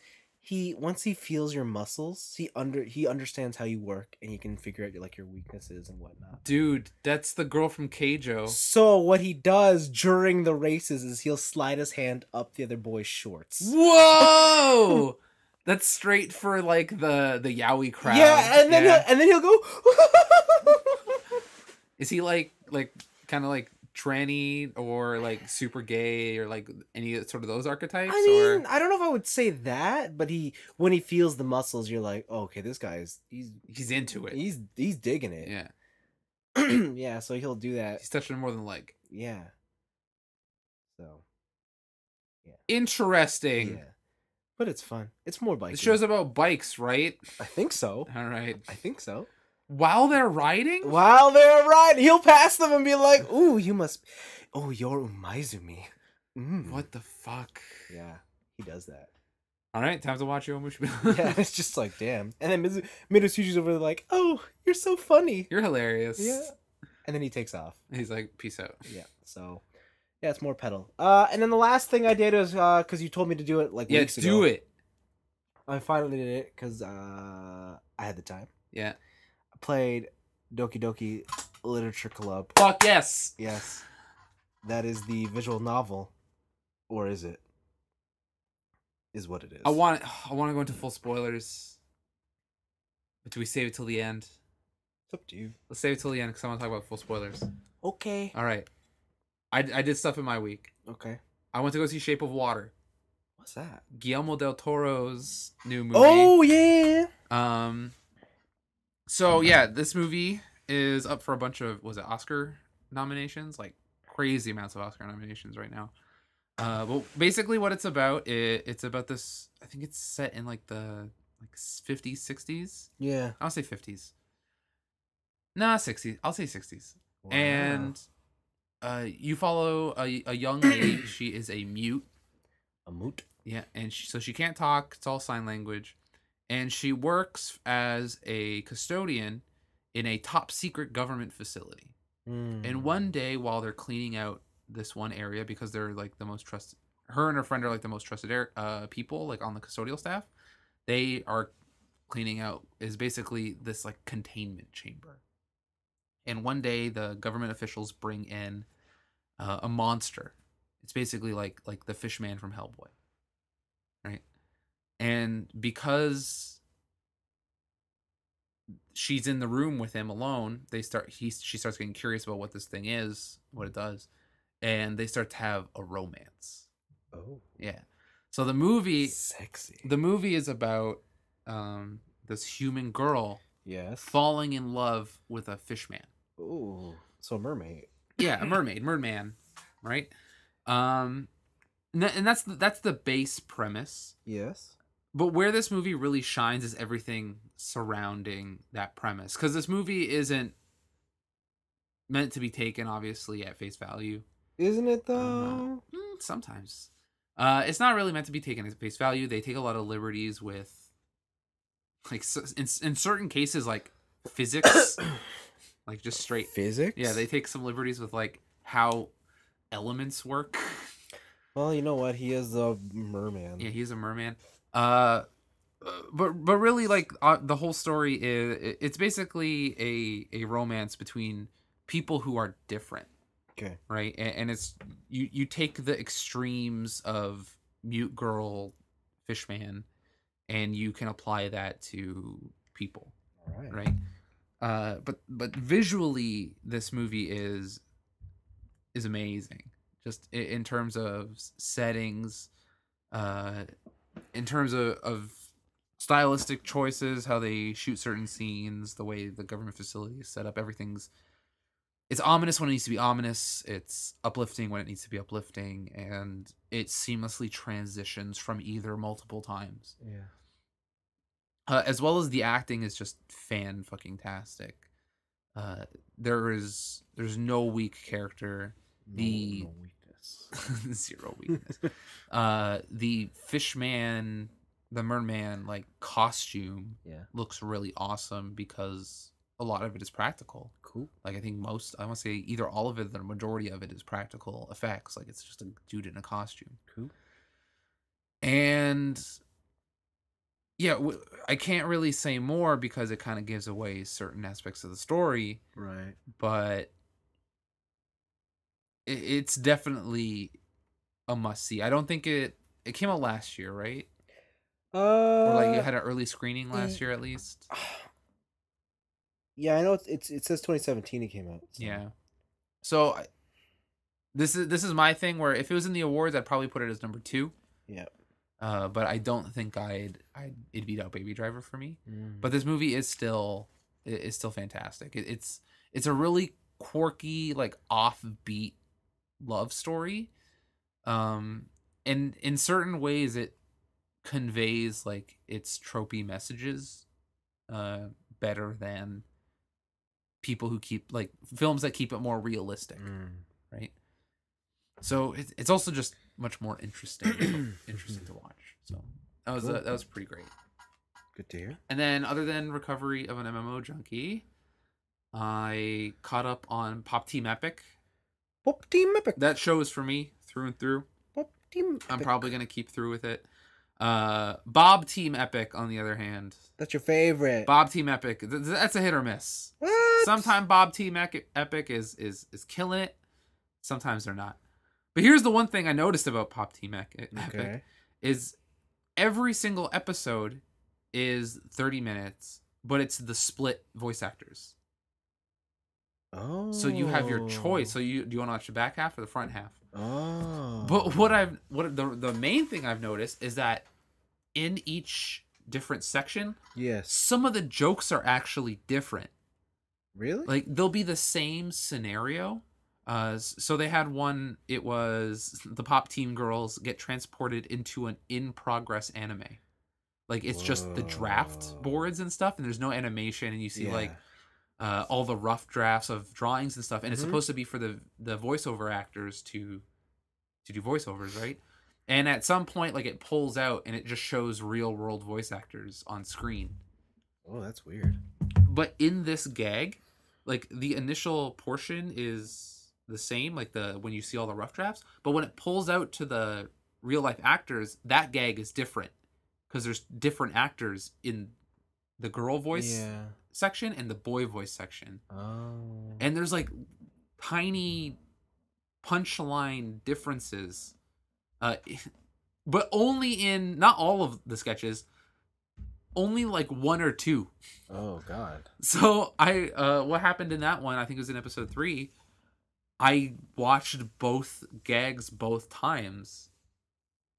Speaker 1: he once he feels your muscles, he under he understands how you work and he can figure out like your weaknesses and whatnot.
Speaker 2: Dude, that's the girl from Keijo. So
Speaker 1: what he does during the races is he'll slide his hand up the other boy's shorts. Whoa! that's straight for like the the yaoi crowd. Yeah, and then yeah. He'll, and then he'll go.
Speaker 2: is he like like kind of like tranny or like super gay or like any sort of those archetypes? I mean,
Speaker 1: or... I don't know if I would say that, but he when he feels the muscles, you're like, oh, okay, this guy is he's he's into it. He's he's digging it. Yeah, yeah. So he'll do that. He's touching more than like Yeah. So. Yeah. Interesting. Yeah. But it's fun. It's more bikes. It shows about bikes, right? I think so. All right. I think so while they're riding? While they're riding, he'll pass them and be like, "Ooh, you must. Oh, you're Umizumi." Mm. What the fuck? Yeah, he does that. All right, time to watch your yeah, it's just like damn. And then Miz- over there like, "Oh, you're so funny. You're hilarious." Yeah. And then he takes off. He's like, "Peace out." Yeah. So. Yeah, it's more pedal. Uh, and then the last thing I did was because uh, you told me to do it like yeah, weeks ago. Yeah, do it. I finally did it because uh, I had the time. Yeah played Doki Doki Literature Club. Fuck yes. Yes. That is the visual novel. Or is it? Is what it is. I want
Speaker 2: I want to go into full spoilers. But do we save it till the end? It's up to you. Let's save it till the end because I want to talk about full spoilers. Okay. All right. I, I did stuff in my week. Okay. I went to go see Shape of Water. What's that? Guillermo del Toro's new movie. Oh yeah. Um, so yeah, this movie is up for a bunch of was it Oscar nominations? Like crazy amounts of Oscar nominations right now. Uh, well, basically, what it's about it, it's about this. I think it's set in like the like 50s, 60s. Yeah, I'll say 50s. Nah, 60s. I'll say 60s. Wow. And uh, you follow a, a young lady. she is a mute. A mute. Yeah, and she, so she can't talk. It's all sign language and she works as a custodian in a top secret government facility. Mm. And hmm. one day, while they're cleaning out this one area because they're like the most trusted, her and her friend are like the most trusted uh, people, like on the custodial staff. They are cleaning out is basically this like containment chamber. And one day, the government officials bring in uh, a monster. It's basically like like the fish man from Hellboy. And because she's in the room with him alone, they start he she starts getting curious about what this thing is, what it does, and they start to have a romance. Oh. Yeah. So the movie sexy. The movie is about um this human girl yes falling in love with a fish man.
Speaker 1: Oh, So mermaid.
Speaker 2: Yeah, a mermaid, merman, right? Um and that's that's the base premise. Yes but where this movie really shines is everything surrounding that premise because this movie isn't meant to be taken obviously at face value
Speaker 1: isn't it though uh,
Speaker 2: sometimes uh, it's not really meant to be taken at face value they take a lot of liberties with like in, in certain cases like physics like just straight physics yeah they take some liberties with like how elements work well you know what he is a merman yeah he's a merman uh, but but really, like uh, the whole story is it's basically a a romance between people who are different. Okay. Right, and, and it's you you take the extremes of mute girl, fishman, and you can apply that to people. All right. Right. Uh, but but visually, this movie is is amazing. Just in terms of settings, uh, in terms of, of stylistic choices, how they shoot certain scenes, the way the government facility is set up, everything's it's ominous when it needs to be ominous, it's uplifting when it needs to be uplifting, and it seamlessly transitions from either multiple times. Yeah. Uh, as well as the acting is just fan fucking tastic. Uh, there is there's no weak character. No, the no weak weakness. Zero weakness. uh, the fishman, the merman, like costume, yeah, looks really awesome because a lot of it is practical. Cool. Like I think most, I want to say either all of it, or the majority of it is practical effects. Like it's just a dude in a costume. Cool. And yeah, I can't really say more because it kind of gives away certain aspects of the story. Right. But it's definitely a must see. I don't think it it came out last year, right?
Speaker 1: Uh, or like you uh, had
Speaker 2: an early screening last mm, year at least.
Speaker 1: Yeah, I know it's, it's it says 2017 it came out. So. Yeah.
Speaker 2: So I, this is this is my thing where if it was in the awards I'd probably put it as number 2. Yeah. Uh, but I don't think I'd I'd it'd beat out Baby Driver for me. Mm. But this movie is still is still fantastic. It, it's it's a really quirky like offbeat love story. Um, and in certain ways, it conveys like its tropey messages uh, better than people who keep like films that keep it more realistic, mm. right? So it's also just much more interesting, interesting to watch. So that was cool. that was pretty great. Good to hear. And then, other than recovery of an MMO junkie, I caught up on Pop Team Epic Pop Team Epic. That show is for me through and through. Pop Team. Epic. I'm probably gonna keep through with it. Uh, Bob Team Epic, on the other hand, that's your favorite. Bob Team Epic, that's a hit or miss. What? Sometimes Bob Team Epic is is is killing it. Sometimes they're not. But here's the one thing I noticed about Pop Team Epic okay. is every single episode is 30 minutes, but it's the split voice actors.
Speaker 1: Oh. So you have your choice.
Speaker 2: So you do you want to watch the back half or the front half?
Speaker 1: Oh. But
Speaker 2: what I've what the the main thing I've noticed is that in each different section, yes, some of the jokes are actually different. Really? Like they'll be the same scenario. Uh, so they had one. It was the pop team girls get transported into an in progress anime. Like it's Whoa. just the draft boards and stuff, and there's no animation, and you see yeah. like uh, all the rough drafts of drawings and stuff, and it's mm-hmm. supposed to be for the the voiceover actors to to do voiceovers, right? And at some point, like it pulls out and it just shows real world voice actors on screen. Oh, that's weird. But in this gag, like the initial portion is the same, like the when you see all the rough drafts, but when it pulls out to the real life actors, that gag is different because there's different actors in the girl voice yeah section and the boy voice section. Oh. And there's like tiny punchline differences. Uh, but only in not all of the sketches, only like one or two. Oh god. So I uh what happened in that one, I think it was in episode 3, I watched both gags both times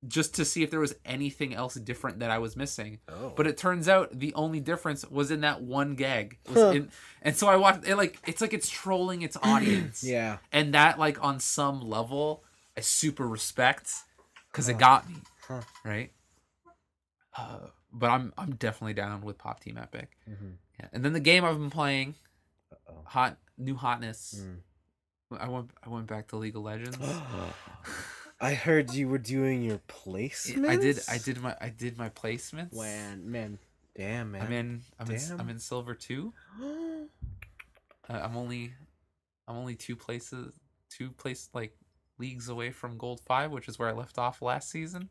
Speaker 2: just to see if there was anything else different that I was missing. Oh. But it turns out the only difference was in that one gag. in, and so I watched it like it's like it's trolling its audience. yeah. And that like on some level I super respect cuz it got me. Huh. Right? Uh, but I'm I'm definitely down with Pop Team Epic. Mm-hmm. Yeah. And then the game I've been playing Uh-oh. Hot New Hotness. Mm. I went I went back to League of Legends. I heard
Speaker 1: you were doing your placements. I did. I
Speaker 2: did my. I did my placements. When man, damn man. I'm in. I'm in. I'm in silver two. Uh, I'm only. I'm only two places. Two place like leagues away from gold five, which is where I left off last season.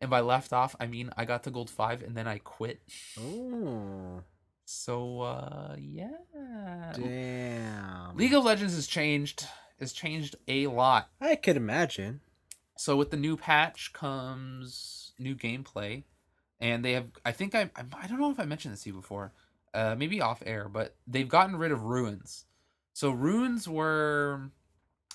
Speaker 2: And by left off, I mean I got to gold five and then I quit. Oh. So uh yeah. Damn. League of Legends has changed. Has changed a lot. I could imagine. So with the new patch comes new gameplay, and they have. I think I. I, I don't know if I mentioned this to you before. Uh, maybe off air, but they've gotten rid of ruins. So ruins were,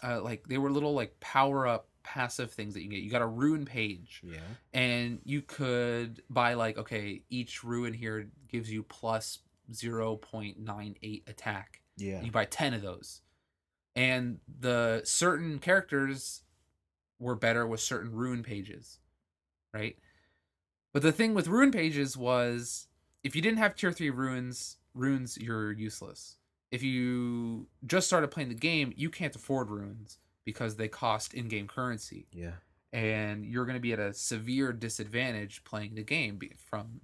Speaker 2: uh, like they were little like power up passive things that you get. You got a ruin page. Yeah. And you could buy like okay, each ruin here gives you plus 0.98 attack. Yeah. You buy 10 of those and the certain characters were better with certain rune pages, right? But the thing with rune pages was if you didn't have tier 3 runes, runes you're useless. If you just started playing the game, you can't afford runes because they cost in-game currency. Yeah. And you're going to be at a severe disadvantage playing the game from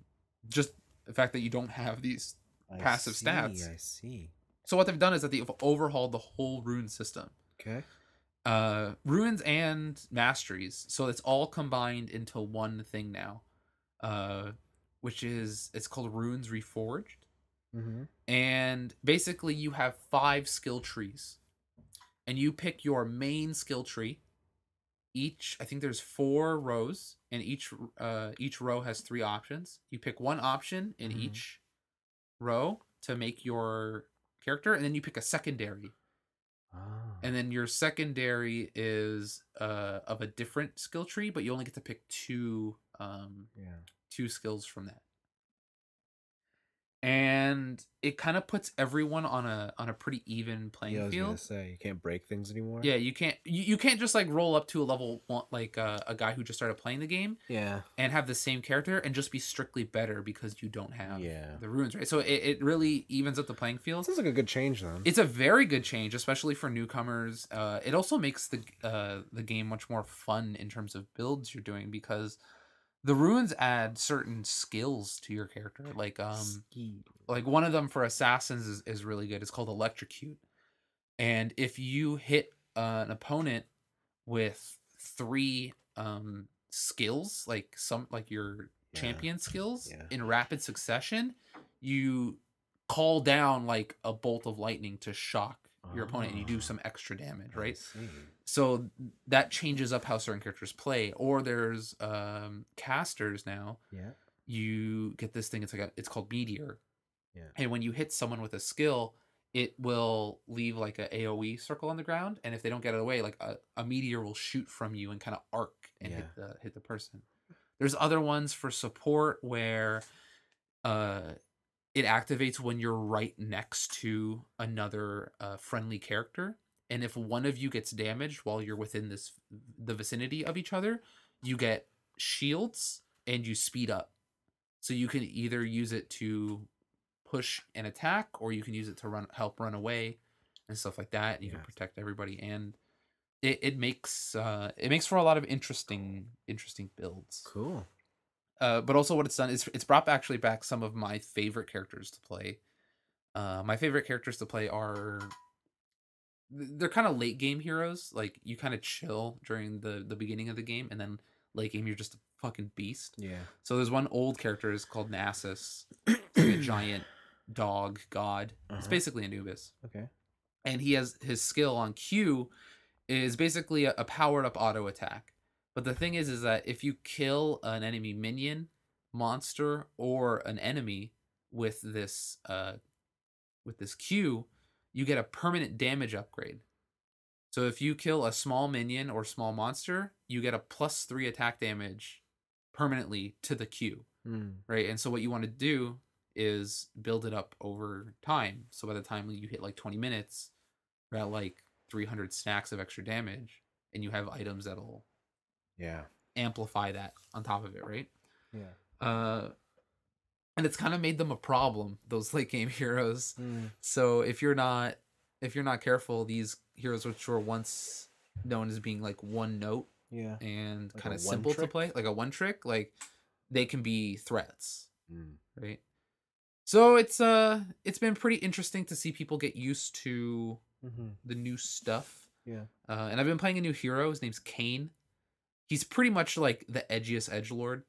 Speaker 2: just the fact that you don't have these I passive see, stats. I see. So what they've done is that they've overhauled the whole rune system. Okay. Uh, ruins and masteries. So it's all combined into one thing now, uh, which is it's called runes Reforged. Mm-hmm. And basically, you have five skill trees, and you pick your main skill tree. Each I think there's four rows, and each uh, each row has three options. You pick one option in mm-hmm. each row to make your character, and then you pick a secondary. And ah. then your secondary is uh, of a different skill tree, but you only get to pick two um, yeah. two skills from that and it kind of puts everyone on a on a pretty
Speaker 1: even playing yeah, I was field. Gonna say you can't break things anymore. Yeah, you
Speaker 2: can't you, you can't just like roll up to a level one, like uh, a guy who just started playing the game. Yeah, and have the same character and just be strictly better because you don't have yeah. the runes right. So it, it really evens up the playing field. Sounds like a good change then. It's a very good change, especially for newcomers. Uh, it also makes the uh, the game much more fun in terms of builds you're doing because the runes add certain skills to your character like um like one of them for assassins is, is really good it's called electrocute and if you hit uh, an opponent with three um skills like some like your yeah. champion skills yeah. in rapid succession you call down like a bolt of lightning to shock your oh. opponent and you do ah. some extra damage, right? So that changes up how certain characters play. Or there's um, casters now. Yeah. You get this thing. It's like a, it's called meteor. Yeah. And when you hit someone with a skill, it will leave like a AOE circle on the ground, and if they don't get it away, like a, a meteor will shoot from you and kind of arc and yeah. hit the hit the person. There's other ones for support where uh it activates when you're right next to another uh, friendly character and if one of you gets damaged while you're within this the vicinity of each other you get shields and you speed up so you can either use it to push an attack or you can use it to run help run away and stuff like that and you can protect everybody and it, it makes uh it makes for a lot of interesting interesting builds cool uh, but also, what it's done is it's brought actually back some of my favorite characters to play. Uh, my favorite characters to play are they're kind of late game heroes. Like you kind of chill during the the beginning of the game, and then late game you're just a fucking beast. Yeah. So there's one old character is called Nasus, like a giant dog god. Uh-huh. It's basically Anubis. Okay. And he has his skill on Q is basically a, a powered up auto attack. But the thing is, is that if you kill an enemy minion, monster, or an enemy with this uh, with this Q, you get a permanent damage upgrade. So if you kill a small minion or small monster, you get a plus three attack damage permanently to the Q, mm. right? And so what you want to do is build it up over time. So by the time you hit like 20 minutes, you're at like 300 stacks of extra damage, and you have items that'll yeah amplify that on top of it right yeah uh and it's kind of made them a problem those late game heroes mm. so if you're not if you're not careful these heroes which were once known as being like one note yeah and like kind of simple trick? to play like a one trick like they can be threats mm. right so it's uh it's been pretty interesting to see people get used to mm-hmm. the new stuff yeah uh, and i've been playing a new hero his name's kane he's pretty much like the edgiest edge lord.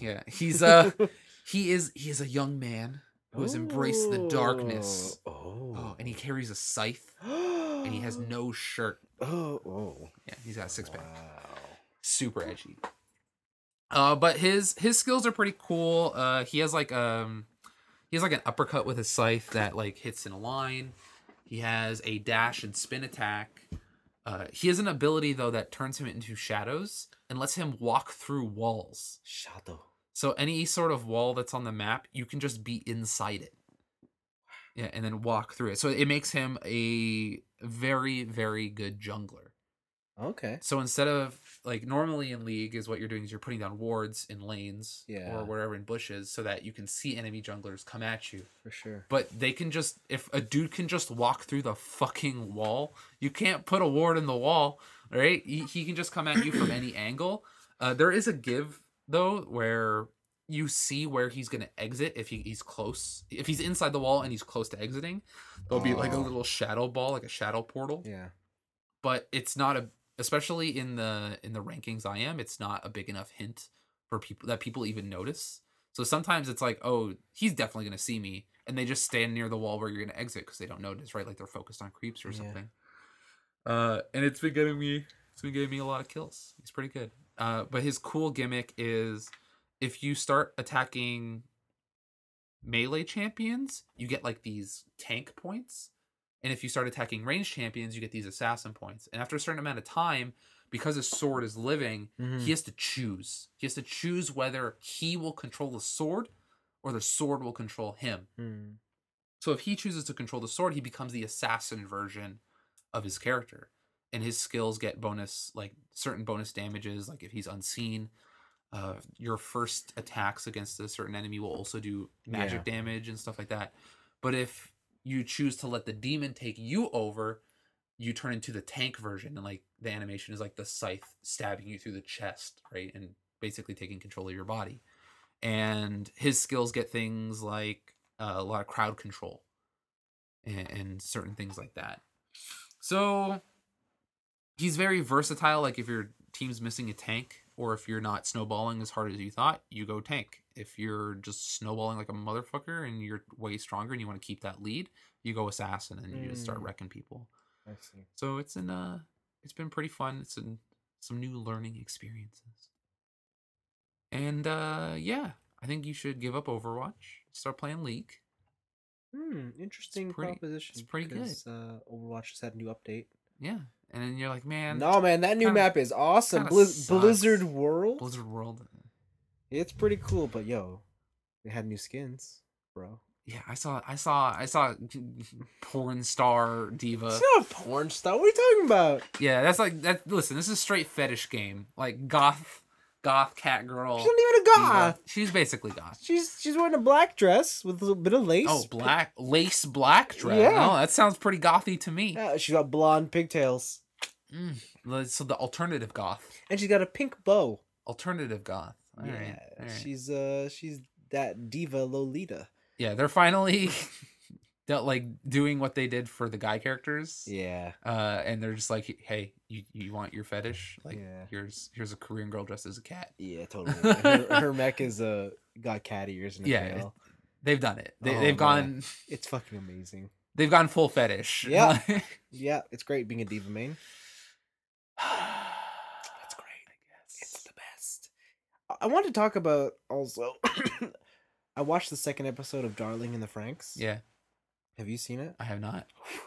Speaker 1: Yeah, he's uh
Speaker 2: he is he is a young man who has embraced the darkness. Oh. oh and he oh. carries a scythe and he has no shirt. Oh, oh. Yeah, he's got a six pack. Wow. Super edgy. Uh but his his skills are pretty cool. Uh he has like um he has like an uppercut with his scythe that like hits in a line. He has a dash and spin attack. Uh, he has an ability though that turns him into shadows and lets him walk through walls. Shadow. So any sort of wall that's on the map, you can just be inside it. Yeah, and then walk through it. So it makes him a very, very good jungler.
Speaker 1: Okay. So
Speaker 2: instead of like normally in league is what you're doing is you're putting down wards in lanes yeah. or wherever in bushes so that you can see enemy junglers come at you. For sure. But they can just if a dude can just walk through the fucking wall, you can't put a ward in the wall, right? He, he can just come at you from any angle. Uh, there is a give though where you see where he's gonna exit if he, he's close if he's inside the wall and he's close to exiting there'll oh. be like a oh. little shadow ball like a shadow portal yeah but it's not a especially in the in the rankings I am, it's not a big enough hint for people that people even notice. So sometimes it's like, oh, he's definitely gonna see me, and they just stand near the wall where you're gonna exit because they don't notice, right? Like they're focused on creeps or something. Yeah. Uh, and it's been getting me, it's been getting me a lot of kills. He's pretty good. Uh, but his cool gimmick is if you start attacking melee champions, you get like these tank points. And if you start attacking ranged champions, you get these assassin points. And after a certain amount of time, because his sword is living, mm-hmm. he has to choose. He has to choose whether he will control the sword or the sword will control him. Mm. So if he chooses to control the sword, he becomes the assassin version of his character. And his skills get bonus, like certain bonus damages, like if he's unseen. Uh, your first attacks against a certain enemy will also do magic yeah. damage and stuff like that. But if you choose to let the demon take you over, you turn into the tank version and like the animation is like the scythe stabbing you through the chest, right? And basically taking control of your body. And his skills get things like uh, a lot of crowd control and, and certain things like that. So he's very versatile. Like if your team's missing a tank or if you're not snowballing as hard as you thought, you go tank if you're just snowballing like a motherfucker and you're way stronger and you want to keep that lead, you go assassin and mm. you just start mm. wrecking people. I see. So it's uh, it's been pretty fun. It's in some new learning experiences. And uh, yeah, I think you should give up Overwatch, start playing League.
Speaker 1: Hmm, interesting it's pretty, proposition. It's pretty good. Uh, Overwatch just had a new update. Yeah, and then you're like, man, no, man, that new kinda, map is awesome. Blizz- Blizzard World. Blizzard World. It's pretty cool, but yo, they had new skins, bro.
Speaker 2: Yeah, I saw, I saw, I saw porn star diva. It's
Speaker 1: not a porn star. What are you talking about?
Speaker 2: Yeah, that's like that. Listen, this is straight fetish game. Like goth, goth cat girl. She's not even a goth. Diva. She's basically goth.
Speaker 1: She's she's wearing a black dress with a little bit of lace. Oh, black
Speaker 2: lace black dress. Yeah, oh, that sounds pretty gothy to me. Yeah, she got blonde pigtails. Mm, so the alternative
Speaker 1: goth. And she's got a pink bow. Alternative goth. All yeah, right, she's uh she's that diva Lolita.
Speaker 2: Yeah, they're finally like doing what they did for the guy characters. Yeah. Uh, and they're just like, hey, you, you want your fetish?
Speaker 1: Like, yeah. here's here's a Korean girl dressed as a cat. Yeah, totally. her, her, mech is a uh, got cat ears. And yeah, they've done it. They, oh, they've man. gone. It's fucking amazing. They've gone full fetish. Yeah, yeah. It's great being a diva main. I want to talk about also. I watched the second episode of Darling in the Franks. Yeah. Have you seen it? I have not.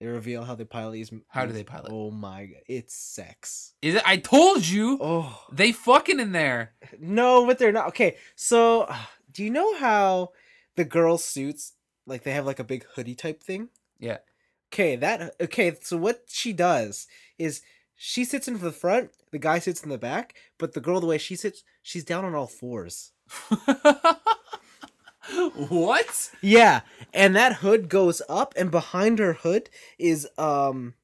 Speaker 1: They reveal how they pilot these. How do they pilot? Oh my god, it's sex. Is it? I told you. Oh, they fucking in there. No, but they're not. Okay, so do you know how the girl suits like they have like a big hoodie type thing? Yeah. Okay, that okay. So what she does is she sits in the front, the guy sits in the back, but the girl, the way she sits, she's down on all fours. what? Yeah, and that hood goes up, and behind her hood is um,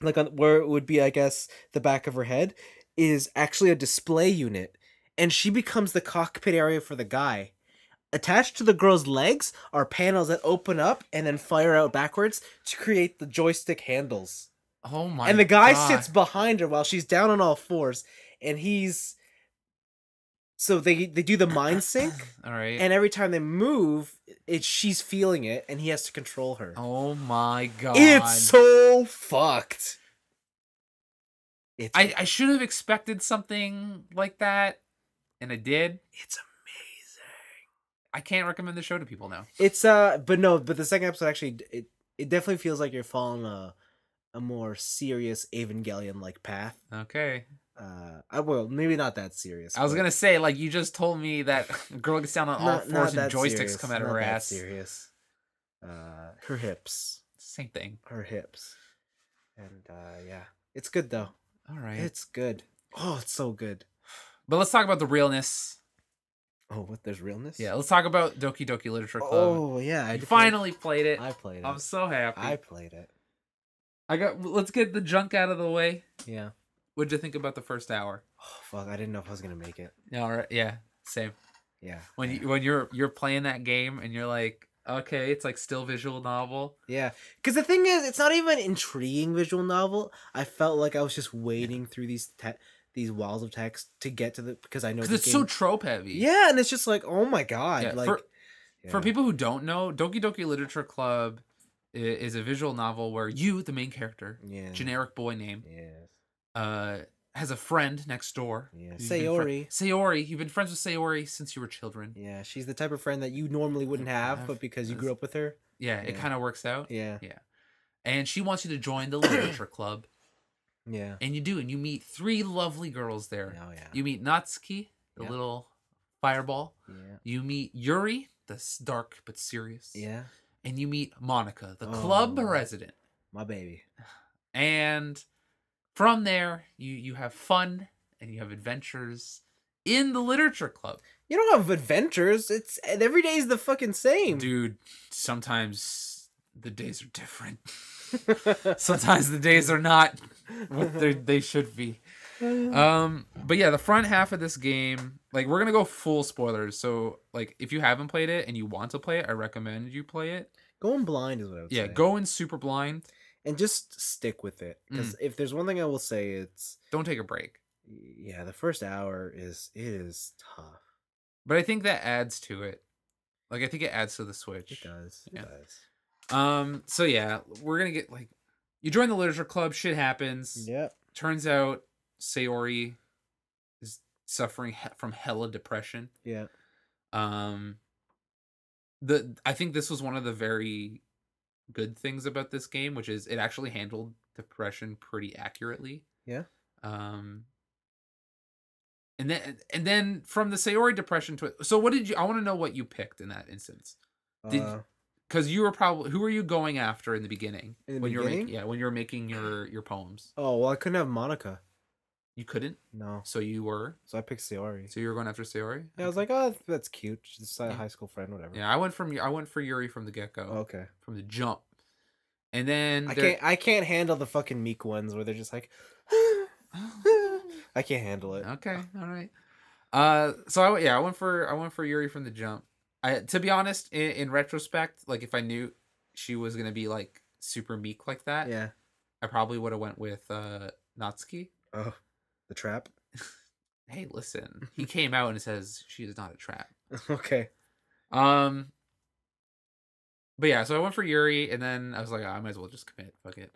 Speaker 1: like on where it would be, I guess, the back of her head is actually a display unit, and she becomes the cockpit area for the guy. Attached to the girl's legs are panels that open up and then fire out backwards to create the joystick handles.
Speaker 2: Oh my! And the guy God. sits
Speaker 1: behind her while she's down on all fours, and he's. So they they do the mind sync. all right. And every time they move, it's she's feeling it, and he has to control her. Oh my God! It's so fucked. It's I, I
Speaker 2: should have expected something like that, and I did. It's amazing. I can't recommend the show to people now.
Speaker 1: It's uh, but no, but the second episode actually it it definitely feels like you're following a uh, a more serious Evangelion like path. Okay. Uh, I will maybe not that serious. I was gonna say like you just told me that girl gets down on all fours and joysticks serious, come out of her ass. Serious. Uh, her hips. Same thing. Her hips. And uh, yeah, it's good though. All right. It's good. Oh, it's so good. But let's talk about the realness. Oh, what? There's
Speaker 2: realness. Yeah, let's talk about Doki Doki Literature Club. Oh yeah, I finally played it. I played it. I'm so happy. I played it. I got. Let's get the junk out of the way. Yeah. What'd you think about the first hour?
Speaker 1: Oh, fuck! I didn't know if I was gonna make it.
Speaker 2: Yeah. All right. Yeah.
Speaker 1: Same. Yeah.
Speaker 2: When you when you're you're playing that game and you're like, okay, it's like still visual novel. Yeah.
Speaker 1: Because the thing is, it's not even an intriguing visual novel. I felt like I was just wading through these te- these walls of text to get to the because I know because it's game. so trope heavy. Yeah, and it's just like, oh my god, yeah, like. For, yeah. for people
Speaker 2: who don't know, Doki Doki Literature Club is a visual novel where you, the main character, yeah. generic boy name, yes. uh, has a friend next door. Yeah. Sayori. Fr- Sayori. You've been friends with Sayori since you were children. Yeah,
Speaker 1: she's the type of friend that you normally wouldn't have, but because you grew up with her. Yeah, yeah. it
Speaker 2: kind of works out. Yeah. Yeah. And she wants you to join the literature club. Yeah. And you do, and you meet three lovely girls there. Oh, yeah. You meet Natsuki, the yeah. little fireball. Yeah. You meet Yuri, the dark but serious. Yeah and you meet Monica, the oh, club resident, My baby. And from there, you you have fun and you have adventures in the literature club. You don't have adventures. It's every day is the fucking same. Dude, sometimes the days are different. sometimes the days are not what they should be. um, but yeah, the front half of this game, like we're gonna go full spoilers. So like, if you haven't played it and you want to play it, I recommend you play it. Going blind is what I would yeah, say. Yeah,
Speaker 1: super blind and just stick with it. Because mm. if there's one thing I will say, it's don't take a break. Yeah, the first hour is it is tough, but I think that adds
Speaker 2: to it. Like I think it adds to the switch. It does. It yeah. does. Um. So yeah, we're gonna get like you join the literature club. Shit happens. Yep. Turns out Sayori is suffering he- from hella depression. Yeah. Um the I think this was one of the very good things about this game, which is it actually handled depression pretty accurately. Yeah. Um and then and then from the Sayori depression to it, so what did you I want to know what you picked in that instance. Did uh, cuz you were probably who were you going after in the beginning in the when you're yeah, when you're making your your poems?
Speaker 1: Oh, well I couldn't have Monica.
Speaker 2: You couldn't. No. So you were. So I picked Sayori. So you were going after Sayori. Yeah, I was like, oh, that's cute.
Speaker 1: She's a yeah. high school friend, whatever. Yeah, I went from I went for Yuri from the get go. Oh, okay. From the jump, and then I can't I can't handle the fucking meek ones where they're just like, I can't handle it. Okay, all right. Uh, so I yeah I went for I went for Yuri from
Speaker 2: the jump. I to be honest, in, in retrospect, like if I knew she was gonna be like super meek like that, yeah, I probably would have went with uh Natsuki. Oh. The trap? hey, listen. He came out and says she is not a trap. okay. Um But yeah, so I went for Yuri and then I was like, oh, I might as well just commit. Fuck it.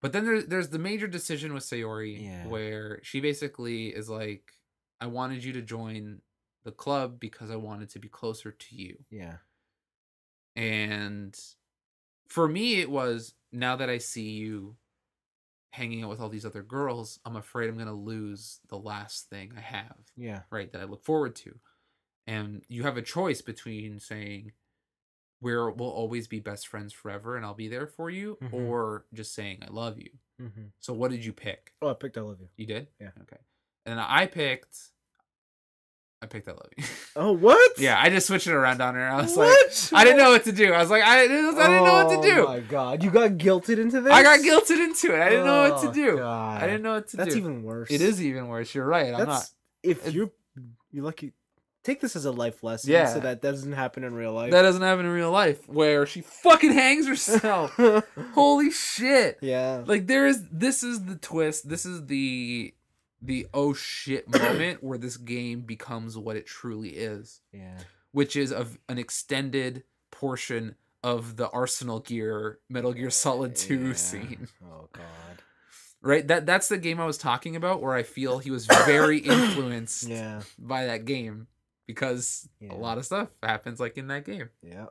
Speaker 2: But then there's there's the major decision with Sayori yeah. where she basically is like, I wanted you to join the club because I wanted to be closer to you. Yeah. And for me it was now that I see you hanging out with all these other girls, I'm afraid I'm going to lose the last thing I have. Yeah. Right. That I look forward to. And you have a choice between saying, we're, we'll always be best friends forever and I'll be there for you, mm-hmm. or just saying, I love you. Mm-hmm. So what did you pick? Oh, I picked I love you. You did? Yeah. Okay. And I picked I picked that Levy. Oh what? yeah, I just switched it around on her. I was what? like, I didn't
Speaker 1: know what to do. I was like, I, I didn't know what to do. Oh my god, you got guilted into this. I got guilted into it. I didn't know what to oh, do. God. I didn't know what to That's do. That's even worse. It is even worse. You're right. That's, I'm not. If you're you're lucky, take this as a life lesson. Yeah. So that doesn't happen in real life. That doesn't
Speaker 2: happen in real life where she fucking hangs herself. Holy shit. Yeah. Like there is. This is the twist. This is the the oh shit moment where this game becomes what it truly is. Yeah. Which is of an extended portion of the Arsenal Gear Metal Gear Solid 2 yeah. scene. Oh god. Right? That that's the game I was talking about where I feel he was very influenced yeah. by that game because yeah. a lot of stuff happens like in that game. Yeah.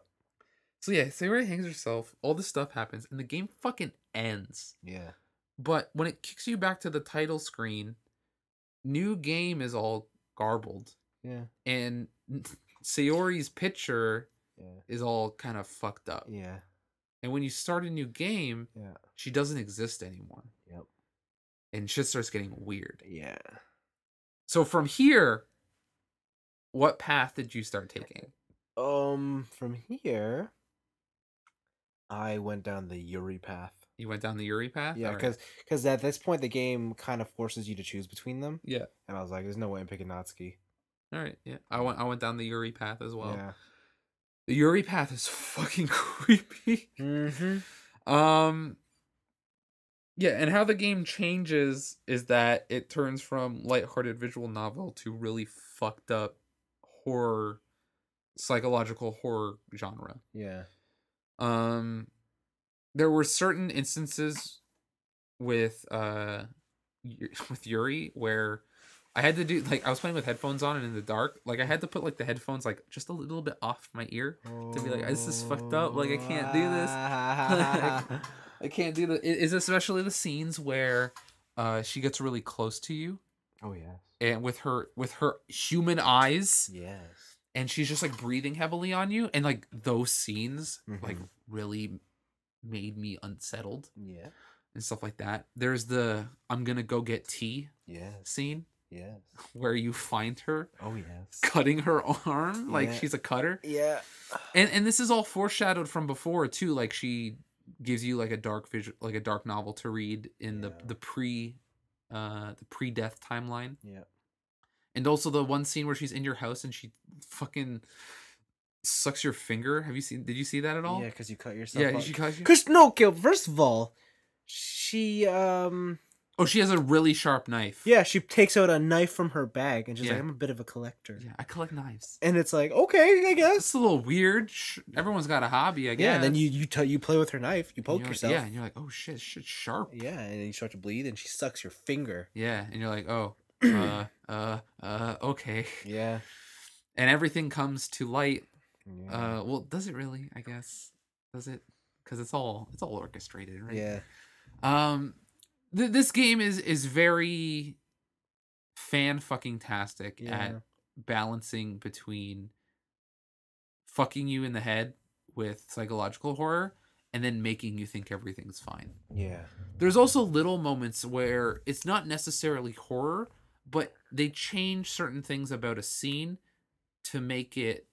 Speaker 2: So yeah, Sayori hangs herself, all this stuff happens and the game fucking ends. Yeah. But when it kicks you back to the title screen, new game is all garbled. Yeah. And Sayori's picture yeah. is all kind of fucked up. Yeah. And when you start a new game, yeah. she doesn't exist anymore. Yep. And shit starts getting weird. Yeah. So from here, what path did you start taking?
Speaker 1: Um, from here, I went down the Yuri path.
Speaker 2: You went down the Yuri path. Yeah, because
Speaker 1: because at this point the game kind of forces you to choose between them. Yeah. And I was like, there's no way I'm picking Natsuki. All
Speaker 2: right. Yeah. I went I went down the Yuri path as well. Yeah.
Speaker 1: The Yuri path is fucking
Speaker 2: creepy. Mm-hmm. Um. Yeah, and how the game changes is that it turns from lighthearted visual novel to really fucked up horror psychological horror genre. Yeah. Um there were certain instances with uh with Yuri where I had to do like I was playing with headphones on and in the dark, like I had to put like the headphones like just a little bit off my ear to be like, this is fucked up. Like I can't do this. I can't do this. It is especially the scenes where uh she gets really close to you. Oh yes. And with her with her human eyes. Yes. And she's just like breathing heavily on you, and like those scenes mm-hmm. like really made me unsettled. Yeah. And stuff like that. There's the I'm gonna go get tea yeah. scene. Yes. Where you find her. Oh yes. Cutting her arm like yeah. she's a cutter. Yeah. And and this is all foreshadowed from before too. Like she gives you like a dark visual like a dark novel to read in yeah. the the pre uh the pre-death timeline. Yeah. And also the one scene where she's in your house and she fucking sucks your finger. Have you seen? Did you see that at all? Yeah, because you cut yourself. Yeah, up. she
Speaker 1: cut you. Because no, okay, first of all, she um.
Speaker 2: Oh, she has a really sharp knife.
Speaker 1: Yeah, she takes out a knife from her bag and she's yeah. like, "I'm a bit of a collector." Yeah, I collect knives. And it's like, okay, I guess it's a little weird.
Speaker 2: Everyone's got a hobby, I guess. Yeah, and then you
Speaker 1: you t- you play with her knife, you poke yourself. yeah, and you're like, "Oh shit, shit's sharp." Yeah, and then you start to bleed, and she sucks your finger. Yeah, and you're like,
Speaker 2: "Oh, uh, uh, uh, okay." Yeah, and everything comes to light yeah. Uh, well, does it really? I guess does it? Because it's all it's all orchestrated, right? Yeah. Um, th- this game is is very fan fucking tastic yeah. at balancing between fucking you in the head with psychological horror and then making you think everything's fine. Yeah. There's also little moments where it's not necessarily horror, but they change certain things about a scene to make it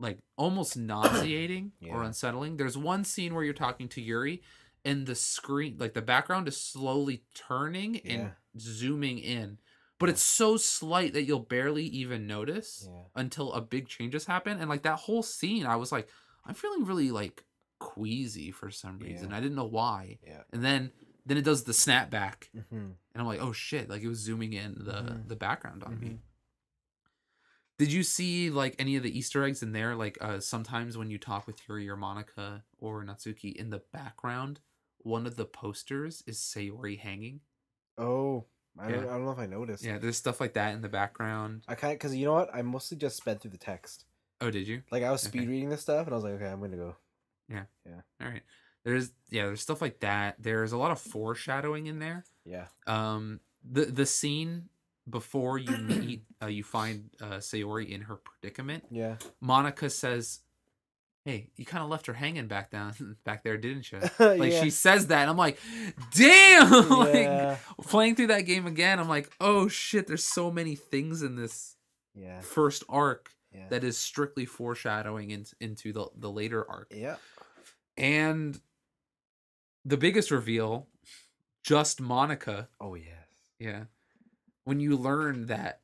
Speaker 2: like almost nauseating yeah. or unsettling. There's one scene where you're talking to Yuri and the screen like the background is slowly turning yeah. and zooming in. But yeah. it's so slight that you'll barely even notice until a big change has happened. And like that whole scene, I was like, I'm feeling really like queasy for some reason. I didn't know why. Yeah. And then then it does the snap back. Mm-hmm. And I'm like, oh shit, like it was zooming in the mm-hmm. the background on mm-hmm. me. Did you see like any of the Easter eggs in there? Like uh, sometimes when you talk with Yuri or Monica or Natsuki in the background, one of the posters is Sayori hanging.
Speaker 1: Oh, I, yeah. don't, I don't know if I noticed. Yeah,
Speaker 2: there's stuff like that in the background.
Speaker 1: I kind of because you know what? I mostly just sped through the text. Oh, did you? Like I was speed okay. reading this stuff, and I was like, okay, I'm gonna go.
Speaker 2: Yeah. Yeah. All right. There's yeah, there's stuff like that. There's a lot of foreshadowing in there. Yeah. Um, the the scene before you meet, uh, you find uh, Sayori in her predicament. Yeah. Monica says, "Hey, you kind of left her hanging back down back there, didn't you?" Like yeah. she says that, and I'm like, "Damn!" Yeah. like playing through that game again, I'm like, "Oh shit!" There's so many things in this yeah. first arc yeah. that is strictly foreshadowing in, into the the later arc. Yeah. And the biggest reveal, just Monica. Oh yes. Yeah when you learn that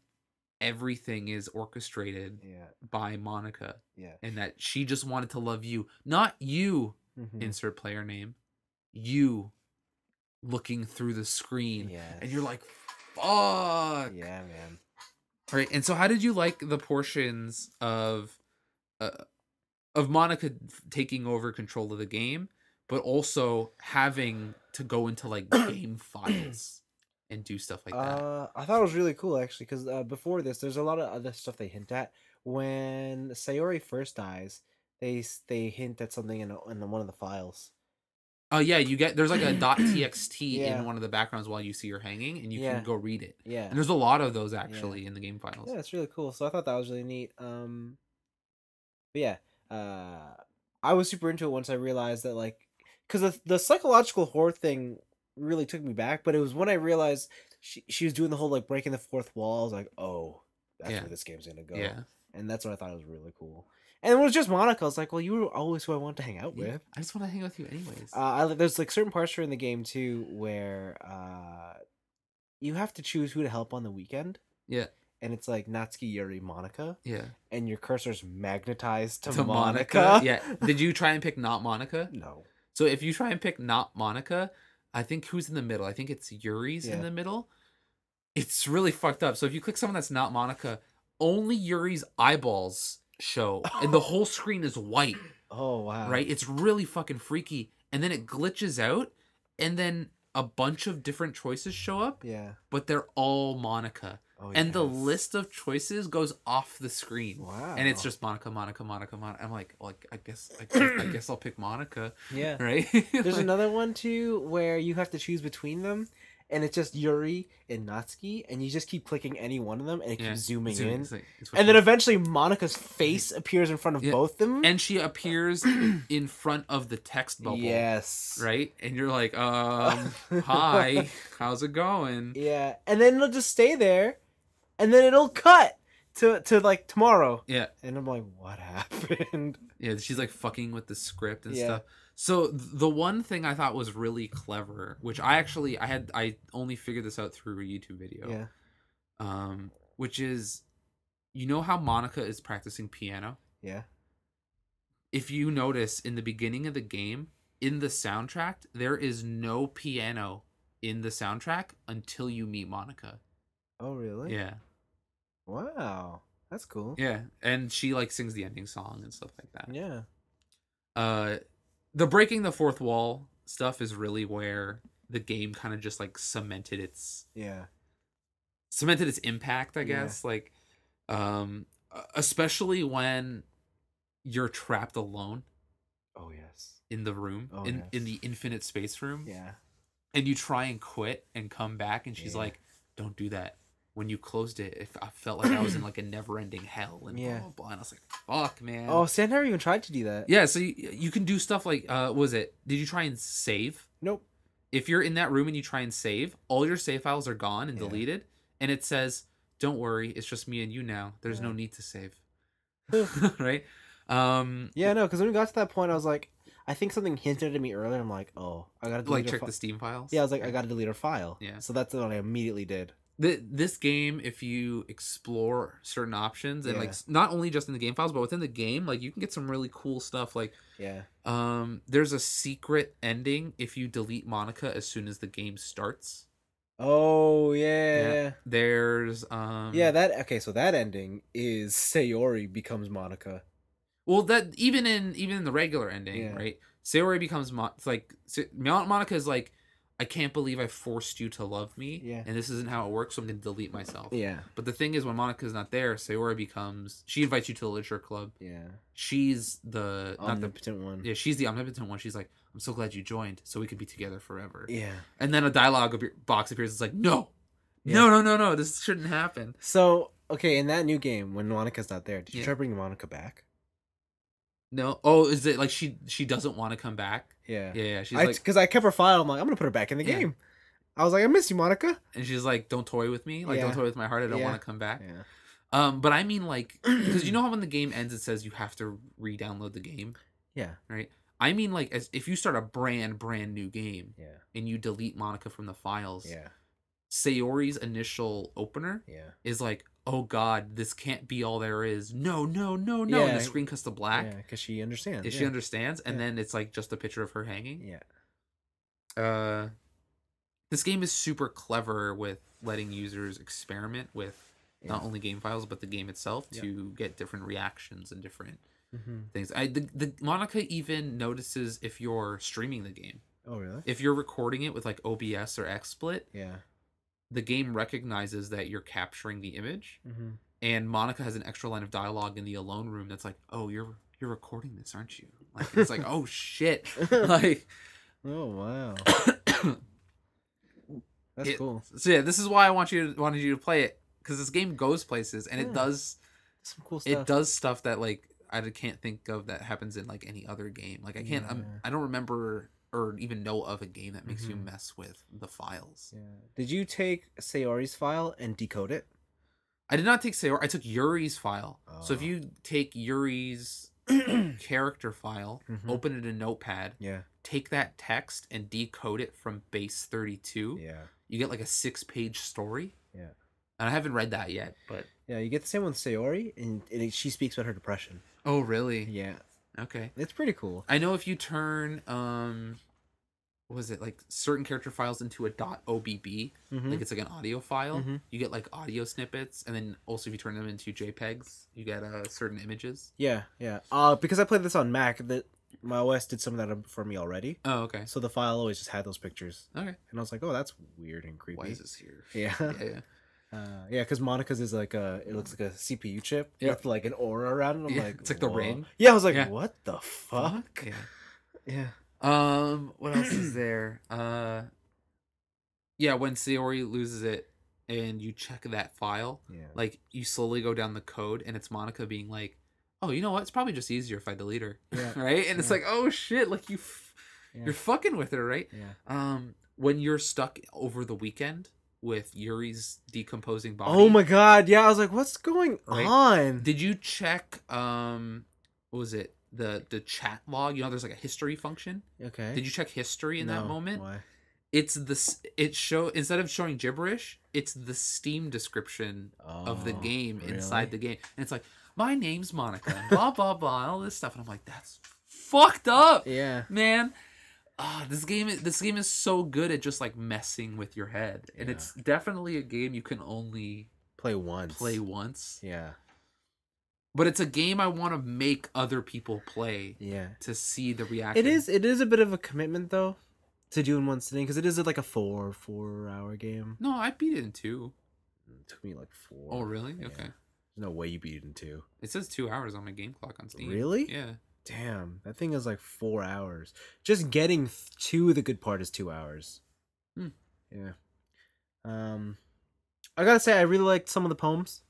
Speaker 2: everything is orchestrated yeah. by Monica. Yeah. And that she just wanted to love you, not you, mm-hmm. insert player name, you looking through the screen. Yes. And you're like, fuck. Yeah, man. All right. And so, how did you like the portions of. Uh, of Monica taking over control of the game, but also having to go into like game files and do stuff like that.
Speaker 1: Uh, I thought it was really cool actually, because uh, before this, there's a lot of other stuff they hint at. When Sayori first dies, they they hint at something in, a, in one of the files. Oh yeah, you get there's like a .txt
Speaker 2: yeah. in one of the backgrounds while you see her hanging, and you yeah. can go read it. Yeah, and there's a lot of those actually yeah. in the game files.
Speaker 1: Yeah, it's really cool. So I thought that was really neat. Um, but yeah, uh, I was super into it once I realized that like, because the, the psychological horror thing really took me back, but it was when I realized she she was doing the whole like breaking the fourth wall. I was like, oh, that's yeah. where this game's gonna go. Yeah. And that's what I thought was really cool. And it was just Monica. I was like, well, you were always who I wanted to hang out with. Yeah, I just want to hang out with you anyways. Uh, I, there's like certain parts in the game too where uh, you have to choose who to help on the weekend. Yeah. And it's like Natsuki Yuri Monica. Yeah. And your cursor's magnetized to, to Monica. Monica. Yeah.
Speaker 2: Did you try and pick not Monica? No. So if you try and pick not Monica, I think who's in the middle? I think it's Yuri's yeah. in the middle. It's really fucked up. So if you click someone that's not Monica, only Yuri's eyeballs show, and the whole screen is white. Oh wow! Right? It's really fucking freaky. And then it glitches out, and then a bunch of different choices show up. Yeah. But they're all Monica. Oh, and yes. the list of choices goes off the screen. Wow. And it's just Monica, Monica, Monica, Monica. I'm like, like I guess, I guess, I guess I'll pick Monica. Yeah. Right. There's like,
Speaker 1: another one too where you have to choose between them, and it's just Yuri and Natsuki, and you just keep clicking any one of them, and it yeah, keeps zooming, zooming in. It's like, it's and then eventually Monica's face appears in front of yeah. both of them, and she appears in front of the text bubble. Yes,
Speaker 2: right. And you're like, um, hi, how's it going? Yeah,
Speaker 1: and then it'll just stay there and then it'll cut to to like tomorrow.
Speaker 2: Yeah. And I'm like, what happened? Yeah, she's like fucking with the script and yeah. stuff.
Speaker 1: So the one
Speaker 2: thing I thought was really clever, which I actually I had I only figured this out through a YouTube video. Yeah. Um, which is you know how Monica is practicing piano? Yeah. If you notice in the beginning of the game, in the soundtrack, there is no piano in the soundtrack until you meet Monica.
Speaker 1: Oh, really? Yeah. Wow. That's cool. Yeah,
Speaker 2: and she like sings the ending song and stuff like that. Yeah. Uh the breaking the fourth wall stuff is really where the game kind of just like cemented its Yeah. cemented its impact, I guess, yeah. like um especially when you're trapped alone. Oh yes. In the room, oh, in yes. in the infinite space room. Yeah. And you try and quit and come back and she's yeah. like, "Don't do that." when you closed it, I felt like I was in like a never ending hell and yeah. blah, blah, blah. And I was like, fuck, man. Oh, see,
Speaker 1: I never even tried to do that.
Speaker 2: Yeah, so you, you can do stuff like, uh, was it, did you try and save? Nope. If you're in that room and you try and save, all your save files are gone and yeah. deleted. And it says, don't worry, it's just me and you now. There's yeah. no need to save.
Speaker 1: right? Um, yeah, no, because when we got to that point, I was like, I think something hinted at me earlier. I'm like, oh, I gotta delete like check fi- the Steam files. Yeah, I was like, I gotta delete her file. Yeah. So that's what I immediately did
Speaker 2: the, this game if you explore certain options and yeah. like not only just in the game files but within the game like you can get some really cool stuff like yeah um there's a secret ending if you delete monica as soon as the game starts
Speaker 1: oh yeah, yeah. there's
Speaker 2: um yeah
Speaker 1: that okay so that ending is sayori becomes monica
Speaker 2: well that even in even in the regular ending yeah. right sayori becomes Mo- like Mount monica is like I can't believe I forced you to love me. Yeah. And this isn't how it works, so I'm gonna delete myself. Yeah. But the thing is when Monica's not there, Sayori becomes she invites you to the literature club. Yeah. She's the omnipotent the, one. Yeah, she's the omnipotent one. She's like, I'm so glad you joined, so we could be together forever. Yeah. And then a dialogue box appears, it's like, No. Yeah. No, no,
Speaker 1: no, no, this shouldn't happen. So okay, in that new game, when Monica's not there, did you yeah. try bringing Monica back?
Speaker 2: No. Oh, is it like she she doesn't want to come back? Yeah. Yeah. yeah. She's I, like, because
Speaker 1: I kept her file. I'm like, I'm gonna put her back in the yeah. game. I was like, I miss you, Monica.
Speaker 2: And she's like, don't toy with me. Like, yeah. don't toy with my heart. I don't want to come back. Yeah. Um, but I mean, like, because you know how when the game ends, it says you have to re-download the game. Yeah. Right. I mean, like, as if you start a brand brand new game. Yeah. And you delete Monica from the files. Yeah. Sayori's initial opener. Yeah. Is like, oh god, this can't be all there is. No, no, no, no. Yeah, and the screen cuts to black. Yeah, because she understands. She understands, and yeah. then it's like just a picture of her hanging. Yeah. Uh, this game is super clever with letting users experiment with not only game files but the game itself to get different reactions and different mm-hmm. things. I the, the Monica even notices if you're streaming the game. Oh really? If you're recording it with like OBS or XSplit, yeah, the game recognizes that you're capturing the image, mm-hmm. and Monica has an extra line of dialogue in the alone room that's like, "Oh, you're you're recording this, aren't you?" Like it's like, "Oh shit!" like,
Speaker 1: oh wow, that's it, cool. So yeah,
Speaker 2: this is why I want you to, wanted you to play it because this game goes places and yeah. it does some cool stuff. It does stuff that like I can't think of that happens in like any other game. Like I can't um, yeah. I'm, I do not remember or even know of a game that makes mm-hmm. you mess with the files. Yeah.
Speaker 1: Did you take Sayori's file
Speaker 2: and decode it? I did not take Sayori. I took Yuri's file. Oh. So if oh. you take Yuri's character file, mm-hmm. open it in Notepad, yeah, take that text and decode it from base 32. Yeah. You get like a six-page story. Yeah.
Speaker 1: And I haven't read that yet, but yeah, you get the same one with Sayori, and, and she speaks about her depression. Oh, really? Yeah, Okay. It's pretty cool.
Speaker 2: I know if you turn um what was it like certain character files into a .obb, mm-hmm. like it's like an audio file, mm-hmm. you get like audio snippets and then also if you turn them into JPEGs, you get uh certain images.
Speaker 1: Yeah, yeah. Uh because I played this on Mac, that my OS did some of that for me already. Oh, okay. So the file always just had those pictures. Okay. And I was like, "Oh, that's weird and creepy." Why is this here? Yeah. yeah, yeah. Uh, yeah, because Monica's is like a it looks like a CPU chip yep. with like an aura around it. I'm yeah, like, it's like Whoa. the ring. Yeah, I was like, yeah. what the
Speaker 2: fuck? Yeah. yeah. Um, what else is there? Uh, yeah, when Sayori loses it and you check that file, yeah. like you slowly go down the code and it's Monica being like, oh, you know what? It's probably just easier if I delete her, yeah. right? And it's like, oh shit, like you, f- you're fucking with her, right? Yeah. Um, when you're stuck over the weekend with Yuri's decomposing body. Oh my
Speaker 1: god, yeah, I was like, what's going right? on?
Speaker 2: Did you check um what was it? The the chat log, you know, there's like a history function. Okay. Did you check history in no. that moment? Why? It's this it show instead of showing gibberish, it's the Steam description oh, of the oh, game really? inside the game. And it's like, my name's Monica, blah blah blah, all this stuff. And I'm like, that's fucked up. Yeah. Man ah, this game this game is so good at just like messing with your head, and yeah. it's definitely a game you can only play once. Play once. Yeah. But it's a game I want to make other people play. Yeah. To see the reaction. It
Speaker 1: is. It is a bit of a commitment though, to do in one sitting because it is like a four four hour game. No, I
Speaker 2: beat it in two. It took me like four. Oh really? Yeah. Okay. There's no way you beat it in two. It says two hours on my game
Speaker 1: clock on Steam. Really? Yeah. Damn, that thing is like four hours. Just getting to the good part is two hours. Hmm. Yeah. Um, I gotta say, I really liked some of the poems.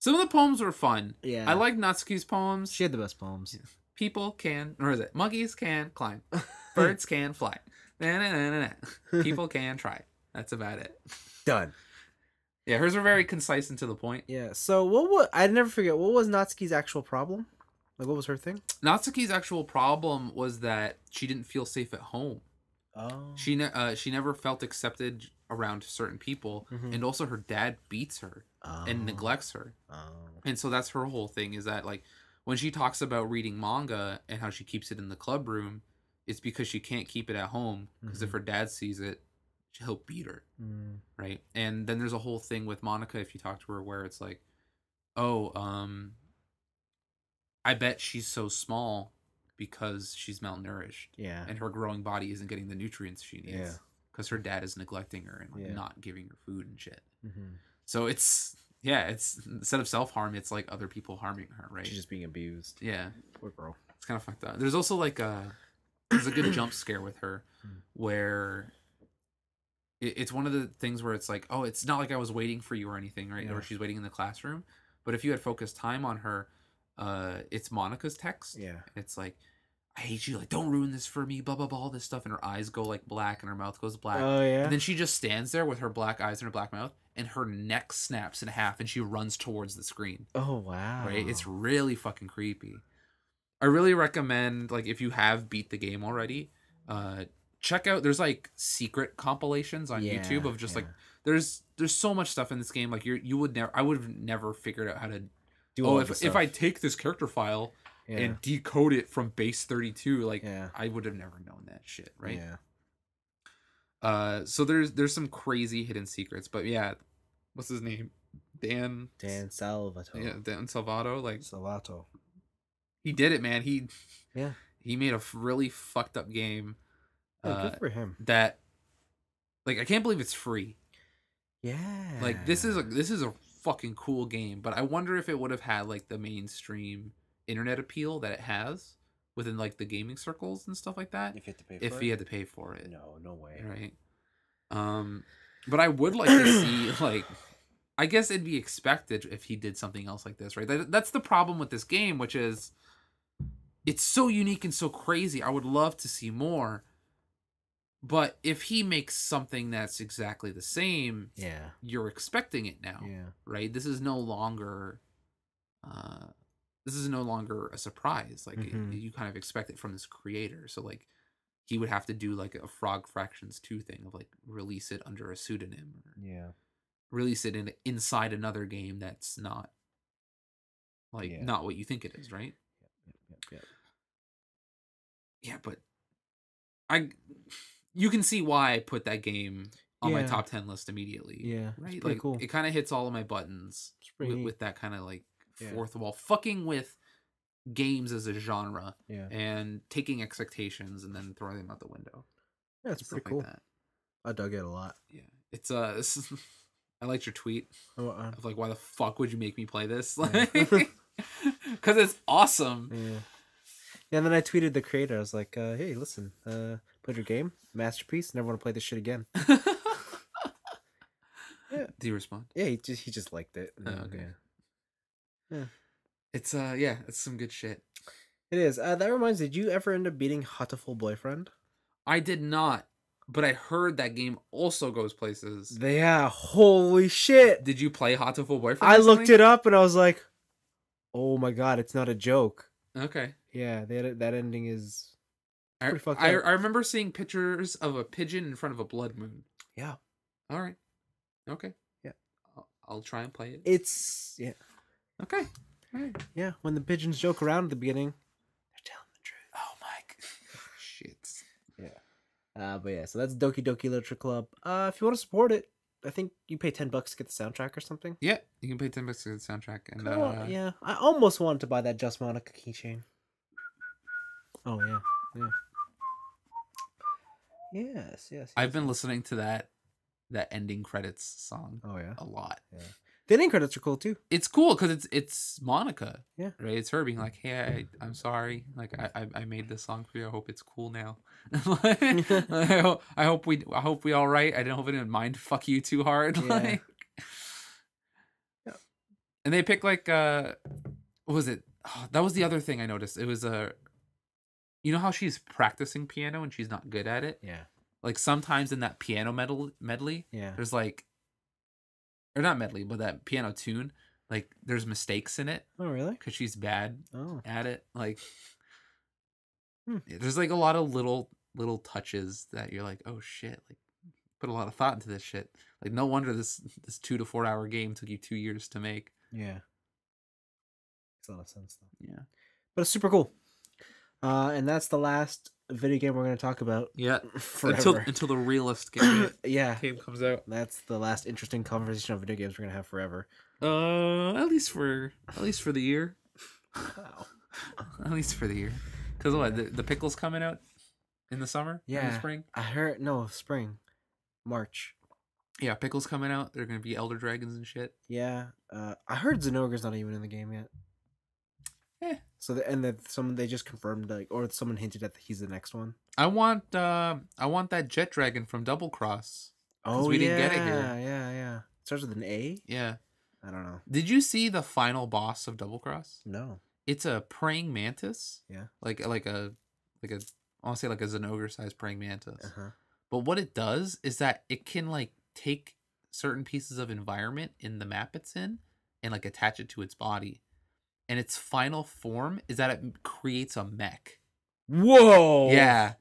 Speaker 1: Some of the poems were fun. Yeah. I like Natsuki's poems.
Speaker 2: She had the best poems. Yeah. People can, or is it? Monkeys can climb. Birds can fly. Na, na, na, na, na. People can try. That's about it. Done. Yeah, hers were very concise and to the point. Yeah.
Speaker 1: So what would I never forget what was Natsuki's actual problem? Like, what was her thing?
Speaker 2: Natsuki's actual problem was that she didn't feel safe at home. Oh. She ne- uh, she never felt accepted around certain people, mm-hmm. and also her dad beats her oh. and neglects her. Oh. And so that's her whole thing is that like when she talks about reading manga and how she keeps it in the club room, it's because she can't keep it at home because mm-hmm. if her dad sees it, he'll beat her, mm. right? And then there's a whole thing with Monica if you talk to her where it's like, oh, um, I bet she's so small because she's malnourished. Yeah. And her growing body isn't getting the nutrients she needs. Yeah. Because her dad is neglecting her and like, yeah. not giving her food and shit. Mm-hmm. So it's yeah, it's instead of self harm, it's like other people harming her, right? She's just being abused. Yeah. Poor girl. It's kind of fucked up. There's also like a uh, there's a good jump scare with her hmm. where it, it's one of the things where it's like, oh, it's not like I was waiting for you or anything, right? Yeah. Or she's waiting in the classroom. But if you had focused time on her, uh, it's Monica's text. Yeah. It's like, I hate you. Like, don't ruin this for me. Blah blah blah. All this stuff, and her eyes go like black, and her mouth goes black. Oh yeah. And then she just stands there with her black eyes and her black mouth, and her neck snaps in half, and she runs towards the screen. Oh wow. Right. It's really fucking creepy. I really recommend like if you have beat the game already, uh, check out. There's like secret compilations on yeah, YouTube of just yeah. like there's there's so much stuff in this game. Like you you would never I would have never figured out how to do oh, if, if I take this character file yeah. and decode it from base 32, like yeah. I would have never known that shit, right? Yeah. Uh, so there's there's some crazy hidden secrets, but yeah, what's his name? Dan Dan Salvato. Yeah, Dan Salvato, like Salvato. He did it, man. He Yeah. He made a really fucked up game. Yeah, uh, good for him. That like I can't believe it's free. Yeah. Like this is a this is a fucking cool game, but I wonder if it would have had like the mainstream internet appeal that it has within like the gaming circles and stuff like that. If you had to pay if for it? had to pay for it. No, no way. Right. Um but I would like to see like I guess it'd be expected if he did something else like this, right? That, that's the problem with this game, which is it's so unique and so crazy. I would love to see more, but if he makes something that's exactly the same, yeah, you're expecting it now. Yeah. Right? This is no longer uh this is no longer a surprise. Like mm-hmm. it, you kind of expect it from this creator. So like he would have to do like a Frog Fractions 2 thing of like release it under a pseudonym. yeah. Release it in inside another game that's not like yeah. not what you think it is, right? Yeah, yeah, yeah. yeah, but I you can see why I put that game on yeah. my top 10 list immediately. Yeah. Right? Like cool. it kind of hits all of my buttons with, with, that kind of like yeah. fourth wall fucking with games as a genre yeah. and taking expectations and then throwing them out the window.
Speaker 1: Yeah, it's pretty cool. Like that.
Speaker 2: I dug it a lot. Yeah. It's uh this is, I liked your tweet oh, uh, of like why the fuck would you make me play this? Like cuz it's awesome.
Speaker 1: Yeah. Yeah, and then I tweeted the creator. I was like, uh, "Hey, listen, uh, played your game, masterpiece. Never want to play this shit again. yeah. Do you respond? Yeah, he just he just liked it. Oh, okay. Yeah. It's uh yeah, it's some good shit. It is. Uh, that reminds me, did you ever end up beating Hotful Boyfriend? I did
Speaker 2: not, but I heard that game also goes places.
Speaker 1: Yeah, holy shit.
Speaker 2: Did you play Hotful Boyfriend? I looked it
Speaker 1: up and I was like, "Oh my god, it's not a joke." Okay. Yeah, that that ending is I, I, I,
Speaker 2: remember seeing pictures of a pigeon in front of a blood moon.
Speaker 1: Yeah. All right. Okay.
Speaker 2: Yeah. I'll, I'll try and play it. It's
Speaker 1: yeah. Okay. Yeah. When the pigeons joke around at the beginning, they're telling the truth. Oh my. Shit. Yeah. Uh, but yeah, so that's Doki Doki Literature Club. Uh, if you want to support it, I think you pay ten bucks to get the soundtrack or something. Yeah, you can pay ten bucks to get the soundtrack. And cool. uh, yeah, I almost wanted to buy that Just Monica keychain.
Speaker 2: Oh yeah, yeah.
Speaker 1: Yes, yes. yes
Speaker 2: I've been yes. listening to that that ending credits song. Oh yeah, a lot. Yeah. The ending credits are cool too. It's cool because it's it's Monica. Yeah, right. It's her being like, "Hey, I, am sorry. Like, I, I, made this song for you. I hope it's cool now. I, hope, I hope we I hope we all right. I didn't hope I didn't mind fuck you too hard. Yeah. Like, yeah. and they pick like uh, what was it? Oh, that was the other thing I noticed. It was a you know how she's practicing piano and she's not good at it? Yeah. Like sometimes in that piano medley, medley yeah. there's like, or not medley, but that piano tune, like there's mistakes in it. Oh, really? Because she's bad oh. at it. Like, hmm. there's like a lot of little, little touches that you're like, oh shit, like put a lot of thought into this shit. Like, no wonder this, this two to four hour game took you two years to make.
Speaker 1: Yeah. Makes a lot of sense, though. Yeah. But it's super cool. Uh, and that's the last video game we're going to talk about. Yeah, forever. until until the realist game. yeah, game comes out. That's the last interesting conversation of video games we're going to have forever.
Speaker 2: Uh, at least for at least for the year. wow. at least for the year, because yeah. what the, the pickles coming out in the summer? Yeah, the spring.
Speaker 1: I heard no spring, March.
Speaker 2: Yeah, pickles coming out. They're gonna be elder dragons and
Speaker 1: shit. Yeah, uh, I heard Zenogre's not even in the game yet. So the, and then someone they just confirmed like or someone hinted at the, he's the next one.
Speaker 2: I want uh I want that Jet Dragon from Double Cross. Oh, we yeah, didn't get it here.
Speaker 1: Yeah, yeah. It starts with an A.
Speaker 2: Yeah. I don't know. Did you see the final boss of Double Cross? No. It's a praying mantis. Yeah. Like like a like a I want to say like a an ogre sized praying mantis. Uh-huh. But what it does is that it can like take certain pieces of environment in the map it's in and like attach it to its body and its final form is that it creates a mech. Whoa! Yeah.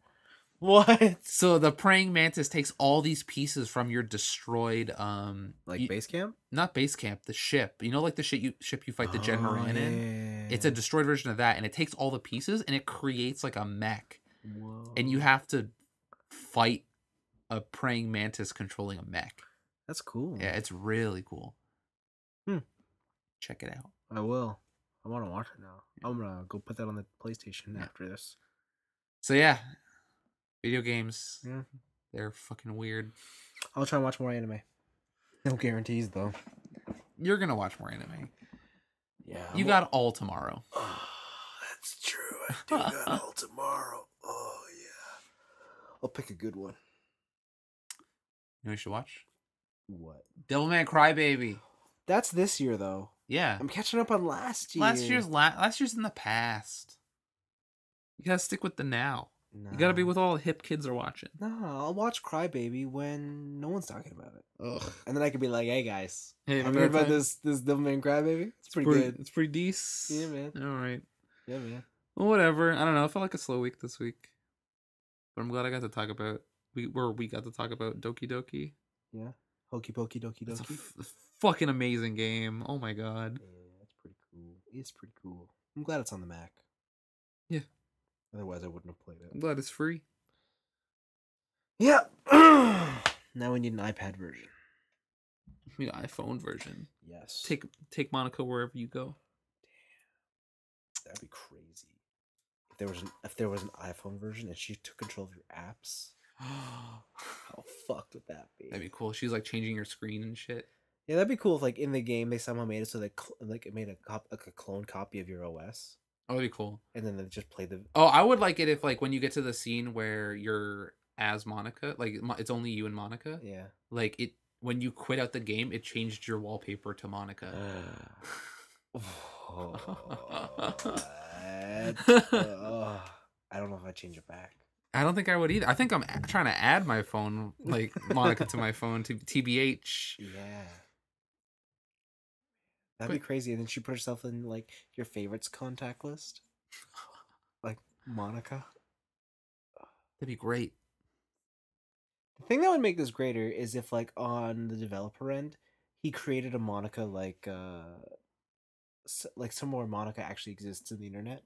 Speaker 2: What? So the praying mantis takes all these pieces from your destroyed um like you, base camp? Not base camp, the ship. You know like the shit you ship you fight the oh, Gen Moran yeah. in? It's a destroyed version of that and it takes all the pieces and it creates like a mech. Whoa. And you have to fight a praying mantis controlling a mech. That's cool. Yeah, it's really cool. Hmm. Check it out.
Speaker 1: I will. I want to watch it now. Yeah. I'm gonna go put that on the PlayStation yeah. after this.
Speaker 2: So yeah, video games. Yeah, they're fucking weird.
Speaker 1: I'll try and watch more anime. No guarantees though.
Speaker 2: You're gonna watch more anime. Yeah. I'm you got all tomorrow. Oh, that's true. I
Speaker 1: do got all tomorrow. Oh
Speaker 2: yeah. I'll pick a good one. You know you should watch? What? Devilman Crybaby.
Speaker 1: That's this year though. Yeah. I'm catching up on last year. Last year's
Speaker 2: la- last year's in the past. You gotta stick with the now. No. You gotta be with all the hip kids are watching.
Speaker 1: No, I'll watch Crybaby when no one's talking about it. Ugh. And then I could be like, "Hey guys, hey, have heard about this this Devilman Crybaby? It's, it's pretty, pretty, good. It's pretty decent. Yeah, man. All right. Yeah, man.
Speaker 2: Well, whatever. I don't know. I felt like a slow week this week, but I'm glad I got to talk about we where we got to talk about Doki Doki.
Speaker 1: Yeah. Hokey Pokey Doki Doki. fucking
Speaker 2: amazing game. Oh my god. Yeah, that's
Speaker 1: pretty cool. It's pretty cool. I'm glad it's on the Mac. Yeah. Otherwise, I wouldn't have played it. I'm glad it's free. Yeah. now we need an iPad version. We need an iPhone version. Yes. Take
Speaker 2: take Monica wherever you go.
Speaker 1: Damn. That'd be crazy. If there was an if there was an iPhone version and she took control of your apps. How fucked would that
Speaker 2: be? That'd be cool. She's like changing your screen and shit.
Speaker 1: Yeah, that'd be cool if like in the game they somehow made it so that cl- like it made a cop- like a clone copy of your OS. Oh, that'd be cool. And then they just play the.
Speaker 2: Oh, I would like it if like when you get to the scene where you're as Monica, like it's only you and Monica. Yeah. Like it when you quit out the game, it changed your wallpaper to Monica. oh,
Speaker 1: oh, I don't know if I change it back.
Speaker 2: I don't think I would either. I think I'm trying to add my phone, like Monica, to my phone to TBH.
Speaker 1: Yeah. That'd but, be crazy. And then she put herself in like your favorites contact list, like Monica. That'd be great. The thing that would make this greater is if, like, on the developer end, he created a Monica like, uh, like somewhere Monica actually exists in the internet.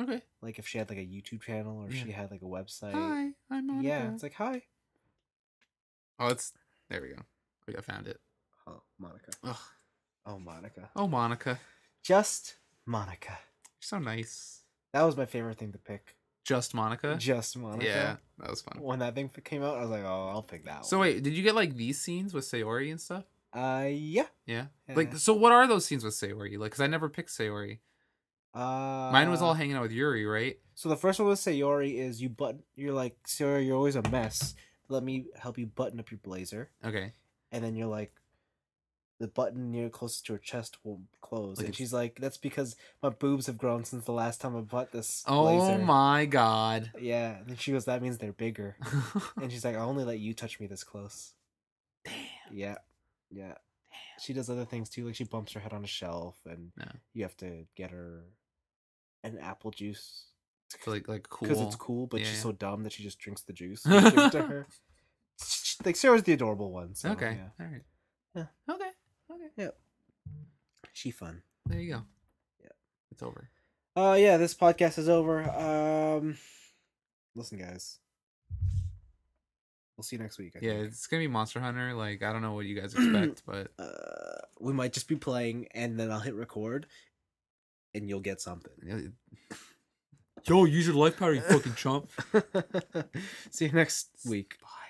Speaker 1: Okay. Like if she had like a YouTube channel or yeah. she had like a website. Hi, I'm on. Yeah, it's like hi. Oh, it's there we go. We found it. Oh, Monica. Ugh. Oh, Monica. Oh, Monica. Just Monica. You're so nice. That was my favorite thing to pick. Just Monica. Just Monica. Yeah, that was fun. When that thing came out, I was like, oh, I'll pick that. So
Speaker 2: one. wait, did you get like these scenes with Sayori and stuff? Uh, yeah. Yeah. yeah. Like, so what are those scenes with Sayori? Like, cause I never picked Sayori.
Speaker 1: Uh, Mine was all uh, hanging
Speaker 2: out with Yuri, right?
Speaker 1: So the first one with Sayori is you button. You're like Sayori, you're always a mess. Let me help you button up your blazer. Okay. And then you're like, the button near closest to her chest will close, like and she's like, "That's because my boobs have grown since the last time I bought this." Oh my god! Yeah, and she goes, "That means they're bigger," and she's like, "I only let you touch me this close." Damn. Yeah, yeah. She does other things too, like she bumps her head on a shelf, and you have to get her and apple juice. like like cool because it's cool, but yeah. she's so dumb that she just drinks the juice. to her. Like Sarah's the adorable one. So, okay. Yeah. All right. Yeah. Okay. Okay. Yep. She fun. There you go. Yeah. It's over. Uh yeah, this podcast is over. Um listen guys. We'll see you next week. I yeah, think. it's gonna be Monster Hunter. Like I don't know what you guys expect, but uh, we might just be playing, and then I'll hit record, and you'll get something. Yo, use your life power, you fucking chump. See you next week. Bye.